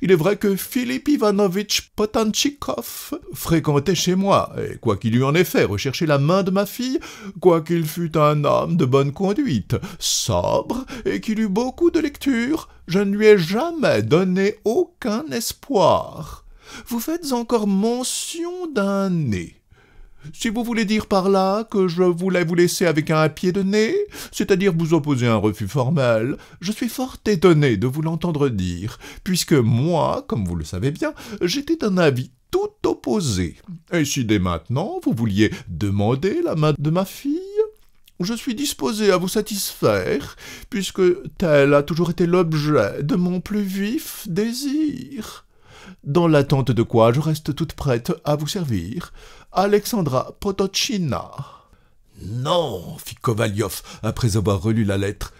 Il est vrai que Philippe Ivanovitch Potanchikov fréquentait chez moi, et quoiqu'il eût en effet recherché la main de ma fille, quoiqu'il fût un homme de bonne conduite, sobre, et qu'il eût beaucoup de lectures, je ne lui ai jamais donné aucun espoir. Vous faites encore mention d'un nez. Si vous voulez dire par là que je voulais vous laisser avec un pied de nez, c'est-à-dire vous opposer un refus formel, je suis fort étonné de vous l'entendre dire, puisque moi, comme vous le savez bien, j'étais d'un avis tout opposé. Et si dès maintenant vous vouliez demander la main de ma fille, je suis disposé à vous satisfaire, puisque tel a toujours été l'objet de mon plus vif désir dans l'attente de quoi je reste toute prête à vous servir, Alexandra Potocina. Non, fit Kovalyov après avoir relu la lettre.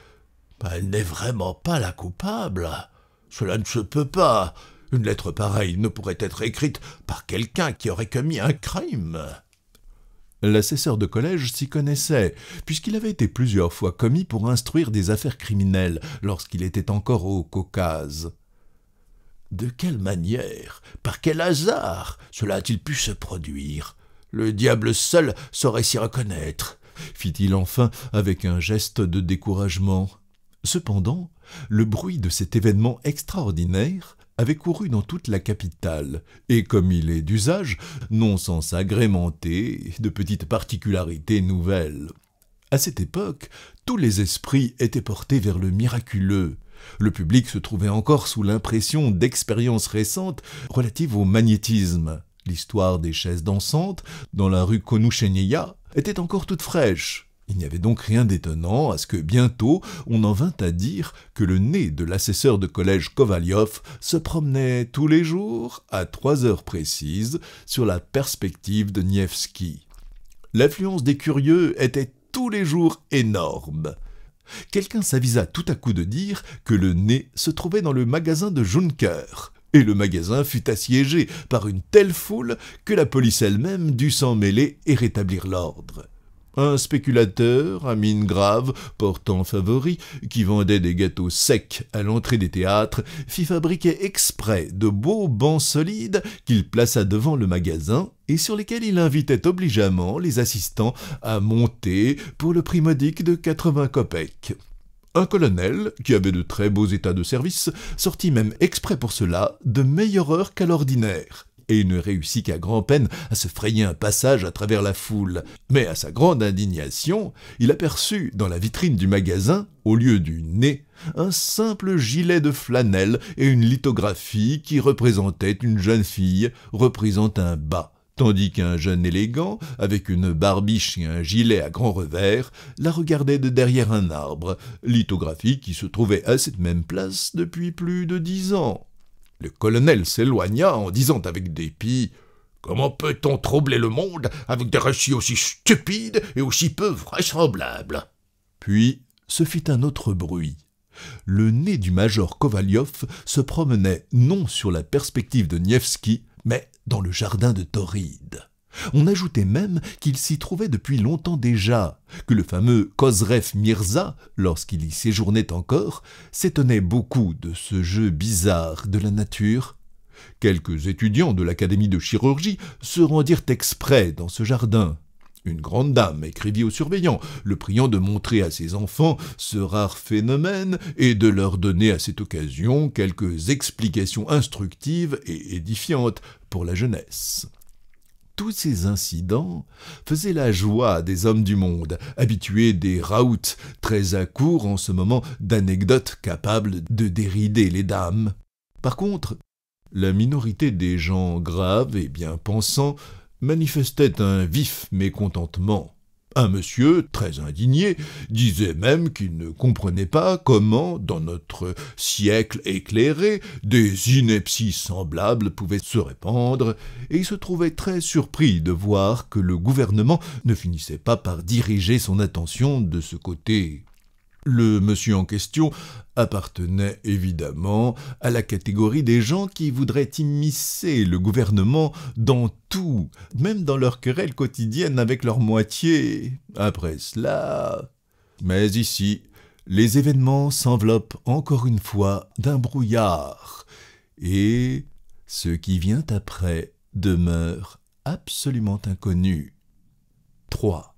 Elle n'est vraiment pas la coupable. Cela ne se peut pas. Une lettre pareille ne pourrait être écrite par quelqu'un qui aurait commis un crime. L'assesseur de collège s'y connaissait, puisqu'il avait été plusieurs fois commis pour instruire des affaires criminelles lorsqu'il était encore au Caucase. De quelle manière, par quel hasard cela a-t-il pu se produire Le diable seul saurait s'y reconnaître, fit-il enfin avec un geste de découragement. Cependant, le bruit de cet événement extraordinaire avait couru dans toute la capitale, et comme il est d'usage, non sans s'agrémenter de petites particularités nouvelles. À cette époque, tous les esprits étaient portés vers le miraculeux, le public se trouvait encore sous l'impression d'expériences récentes relatives au magnétisme. L'histoire des chaises dansantes dans la rue Konoucheneya était encore toute fraîche. Il n'y avait donc rien d'étonnant à ce que bientôt on en vint à dire que le nez de l'assesseur de collège Kovalyov se promenait tous les jours, à trois heures précises, sur la perspective de Nievski. L'affluence des curieux était tous les jours énorme quelqu'un s'avisa tout à coup de dire que le nez se trouvait dans le magasin de Juncker, et le magasin fut assiégé par une telle foule que la police elle-même dut s'en mêler et rétablir l'ordre. Un spéculateur, à mine grave, portant favori, qui vendait des gâteaux secs à l'entrée des théâtres, fit fabriquer exprès de beaux bancs solides qu'il plaça devant le magasin et sur lesquels il invitait obligeamment les assistants à monter pour le prix modique de 80 kopecks. Un colonel, qui avait de très beaux états de service, sortit même exprès pour cela de meilleure heure qu'à l'ordinaire, et ne réussit qu'à grand-peine à se frayer un passage à travers la foule. Mais à sa grande indignation, il aperçut dans la vitrine du magasin, au lieu du nez, un simple gilet de flanelle et une lithographie qui représentait une jeune fille représentant un bas tandis qu'un jeune élégant, avec une barbiche et un gilet à grand revers, la regardait de derrière un arbre, lithographie qui se trouvait à cette même place depuis plus de dix ans. Le colonel s'éloigna en disant avec dépit Comment peut-on troubler le monde avec des récits aussi stupides et aussi peu vraisemblables Puis ce fit un autre bruit. Le nez du major Kovalyov se promenait non sur la perspective de Nievski, mais dans le jardin de Tauride. On ajoutait même qu'il s'y trouvait depuis longtemps déjà, que le fameux Kozref Mirza, lorsqu'il y séjournait encore, s'étonnait beaucoup de ce jeu bizarre de la nature. Quelques étudiants de l'Académie de chirurgie se rendirent exprès dans ce jardin. Une grande dame écrivit au surveillant, le priant de montrer à ses enfants ce rare phénomène et de leur donner à cette occasion quelques explications instructives et édifiantes pour la jeunesse. Tous ces incidents faisaient la joie des hommes du monde, habitués des raouts, très à court en ce moment d'anecdotes capables de dérider les dames. Par contre, la minorité des gens graves et bien pensants manifestait un vif mécontentement. Un monsieur, très indigné, disait même qu'il ne comprenait pas comment, dans notre siècle éclairé, des inepties semblables pouvaient se répandre, et il se trouvait très surpris de voir que le gouvernement ne finissait pas par diriger son attention de ce côté. Le monsieur en question appartenait évidemment à la catégorie des gens qui voudraient immiscer le gouvernement dans tout, même dans leur querelle quotidiennes avec leur moitié. Après cela... Mais ici, les événements s'enveloppent encore une fois d'un brouillard, et ce qui vient après demeure absolument inconnu. 3.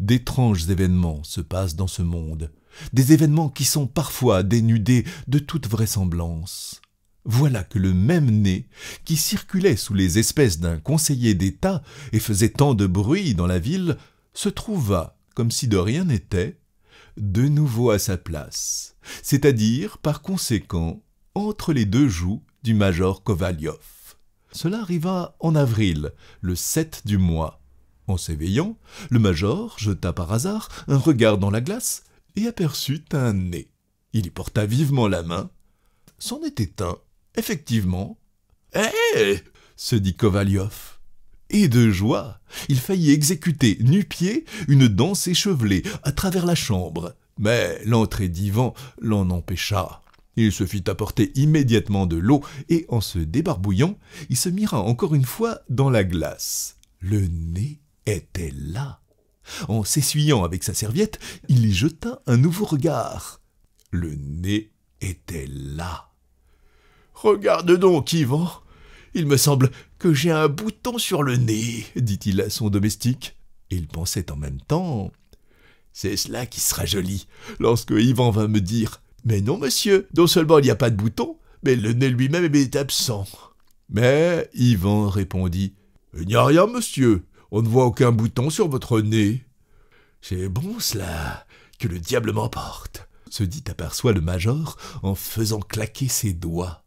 D'étranges événements se passent dans ce monde, des événements qui sont parfois dénudés de toute vraisemblance. Voilà que le même nez, qui circulait sous les espèces d'un conseiller d'État et faisait tant de bruit dans la ville, se trouva, comme si de rien n'était, de nouveau à sa place, c'est-à-dire, par conséquent, entre les deux joues du major Kovalyov. Cela arriva en avril, le 7 du mois. En s'éveillant, le major jeta par hasard un regard dans la glace aperçut un nez. Il y porta vivement la main. C'en était un, effectivement. Eh! eh, eh se dit Kovalyov, Et de joie, il faillit exécuter nu-pied une danse échevelée à travers la chambre. Mais l'entrée d'Ivan l'en empêcha. Il se fit apporter immédiatement de l'eau et en se débarbouillant, il se mira encore une fois dans la glace. Le nez était là. En s'essuyant avec sa serviette, il y jeta un nouveau regard. Le nez était là. Regarde donc, Ivan. Il me semble que j'ai un bouton sur le nez, dit-il à son domestique. Il pensait en même temps. C'est cela qui sera joli, lorsque Ivan vint me dire. Mais non, monsieur, non seulement il n'y a pas de bouton, mais le nez lui-même est absent. Mais Ivan répondit. Il n'y a rien, monsieur, on ne voit aucun bouton sur votre nez. C'est bon cela, que le diable m'emporte, se dit aperçoit le major en faisant claquer ses doigts.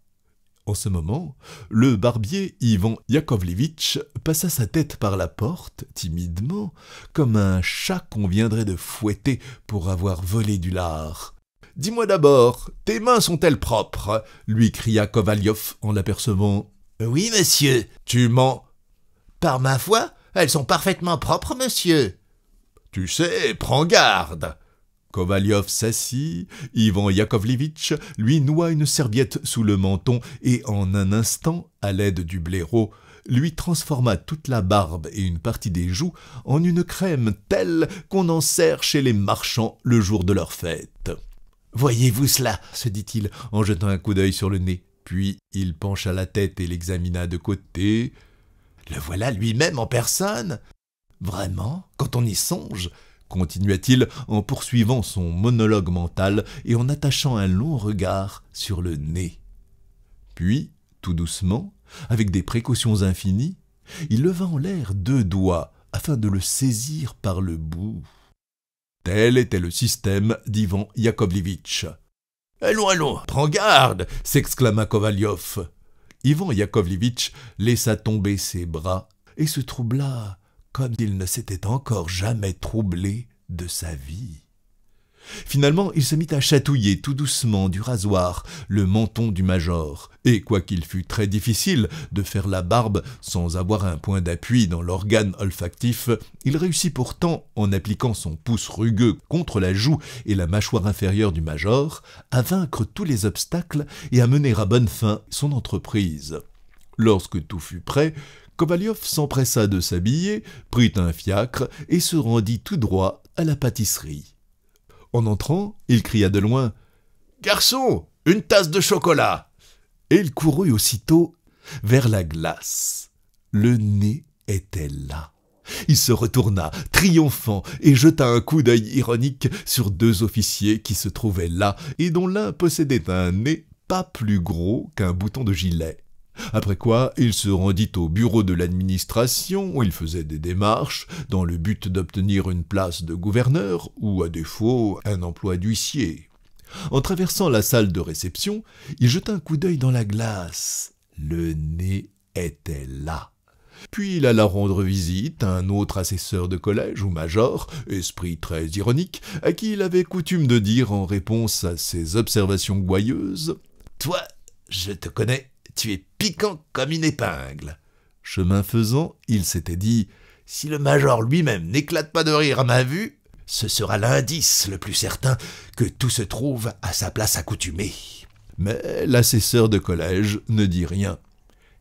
En ce moment, le barbier Ivan Yakovlevitch passa sa tête par la porte, timidement, comme un chat qu'on viendrait de fouetter pour avoir volé du lard. Dis-moi d'abord, tes mains sont-elles propres lui cria Kovalyov en l'apercevant. Oui, monsieur. Tu mens. Par ma foi, elles sont parfaitement propres, monsieur. Tu sais, prends garde. Kovalyov s'assit, Ivan Yakovlevitch lui noua une serviette sous le menton et en un instant, à l'aide du blaireau, lui transforma toute la barbe et une partie des joues en une crème telle qu'on en sert chez les marchands le jour de leur fête. Voyez-vous cela se dit-il en jetant un coup d'œil sur le nez. Puis il pencha la tête et l'examina de côté. Le voilà lui-même en personne. Vraiment, quand on y songe, continua-t-il en poursuivant son monologue mental et en attachant un long regard sur le nez. Puis, tout doucement, avec des précautions infinies, il leva en l'air deux doigts afin de le saisir par le bout. Tel était le système d'Ivan Yakovlevitch. Allons, allons, prends garde s'exclama Kovalyov. Ivan Yakovlevitch laissa tomber ses bras et se troubla comme il ne s'était encore jamais troublé de sa vie. Finalement, il se mit à chatouiller tout doucement du rasoir le menton du major, et quoiqu'il fût très difficile de faire la barbe sans avoir un point d'appui dans l'organe olfactif, il réussit pourtant, en appliquant son pouce rugueux contre la joue et la mâchoire inférieure du major, à vaincre tous les obstacles et à mener à bonne fin son entreprise. Lorsque tout fut prêt, Kovalyov s'empressa de s'habiller, prit un fiacre et se rendit tout droit à la pâtisserie. En entrant, il cria de loin Garçon, une tasse de chocolat Et il courut aussitôt vers la glace. Le nez était là. Il se retourna, triomphant, et jeta un coup d'œil ironique sur deux officiers qui se trouvaient là, et dont l'un possédait un nez pas plus gros qu'un bouton de gilet. Après quoi, il se rendit au bureau de l'administration où il faisait des démarches dans le but d'obtenir une place de gouverneur ou, à défaut, un emploi d'huissier. En traversant la salle de réception, il jeta un coup d'œil dans la glace. Le nez était là. Puis il alla rendre visite à un autre assesseur de collège ou major, esprit très ironique, à qui il avait coutume de dire en réponse à ses observations gouailleuses Toi, je te connais, tu es piquant comme une épingle. Chemin faisant, il s'était dit Si le major lui-même n'éclate pas de rire à ma vue, ce sera l'indice le plus certain que tout se trouve à sa place accoutumée. Mais l'assesseur de collège ne dit rien.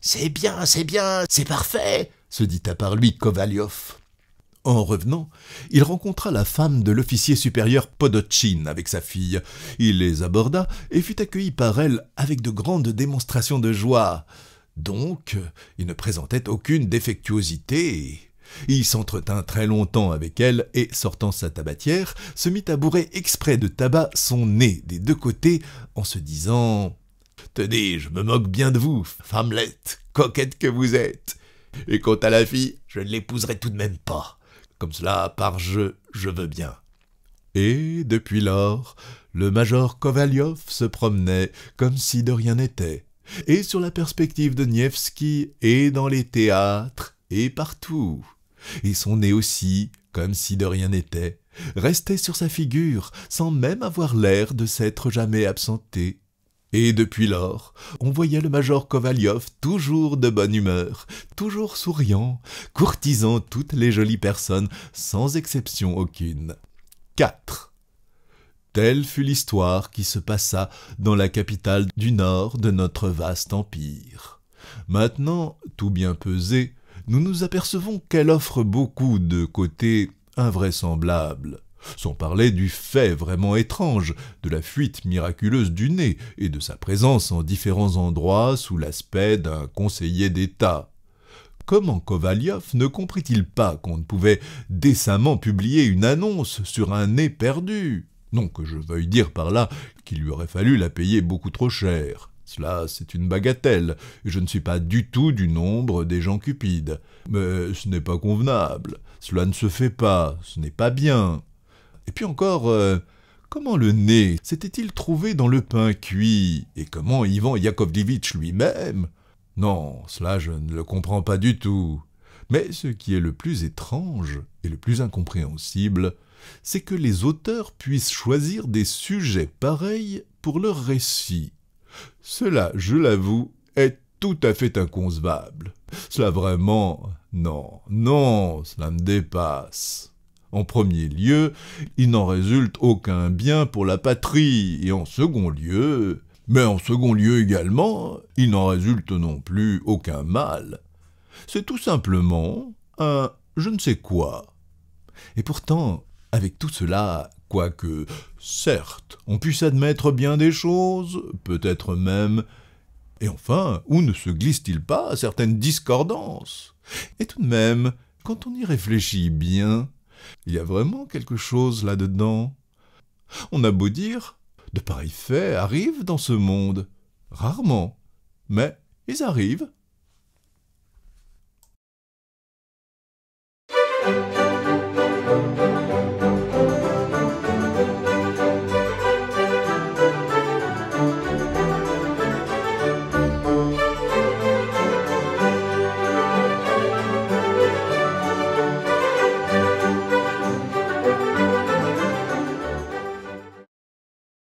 C'est bien, c'est bien, c'est parfait, se dit à part lui Kovalyov. En revenant, il rencontra la femme de l'officier supérieur Podochin avec sa fille. Il les aborda et fut accueilli par elle avec de grandes démonstrations de joie. Donc, il ne présentait aucune défectuosité. Il s'entretint très longtemps avec elle et, sortant sa tabatière, se mit à bourrer exprès de tabac son nez des deux côtés en se disant « Tenez, je me moque bien de vous, femmelette, coquette que vous êtes. Et quant à la fille, je ne l'épouserai tout de même pas comme cela, par jeu, je veux bien. Et, depuis lors, le major Kovalyov se promenait comme si de rien n'était, et sur la perspective de Nievski, et dans les théâtres, et partout. Et son nez aussi, comme si de rien n'était, restait sur sa figure, sans même avoir l'air de s'être jamais absenté. Et depuis lors, on voyait le major Kovalyov toujours de bonne humeur, toujours souriant, courtisant toutes les jolies personnes, sans exception aucune. 4. Telle fut l'histoire qui se passa dans la capitale du nord de notre vaste empire. Maintenant, tout bien pesé, nous nous apercevons qu'elle offre beaucoup de côtés invraisemblables sans parler du fait vraiment étrange de la fuite miraculeuse du nez et de sa présence en différents endroits sous l'aspect d'un conseiller d'État. Comment Kovalyov ne comprit-il pas qu'on ne pouvait décemment publier une annonce sur un nez perdu Non que je veuille dire par là qu'il lui aurait fallu la payer beaucoup trop cher. Cela, c'est une bagatelle, et je ne suis pas du tout du nombre des gens cupides. Mais ce n'est pas convenable, cela ne se fait pas, ce n'est pas bien. Et puis encore, euh, comment le nez s'était-il trouvé dans le pain cuit Et comment Ivan Yakovlevitch lui-même Non, cela je ne le comprends pas du tout. Mais ce qui est le plus étrange et le plus incompréhensible, c'est que les auteurs puissent choisir des sujets pareils pour leur récit. Cela, je l'avoue, est tout à fait inconcevable. Cela vraiment, non, non, cela me dépasse. En premier lieu, il n'en résulte aucun bien pour la patrie, et en second lieu, mais en second lieu également, il n'en résulte non plus aucun mal. C'est tout simplement un je ne sais quoi. Et pourtant, avec tout cela, quoique, certes, on puisse admettre bien des choses, peut-être même, et enfin, où ne se glisse-t-il pas certaines discordances Et tout de même, quand on y réfléchit bien, il y a vraiment quelque chose là-dedans. On a beau dire, de pareils faits arrivent dans ce monde. Rarement. Mais ils arrivent.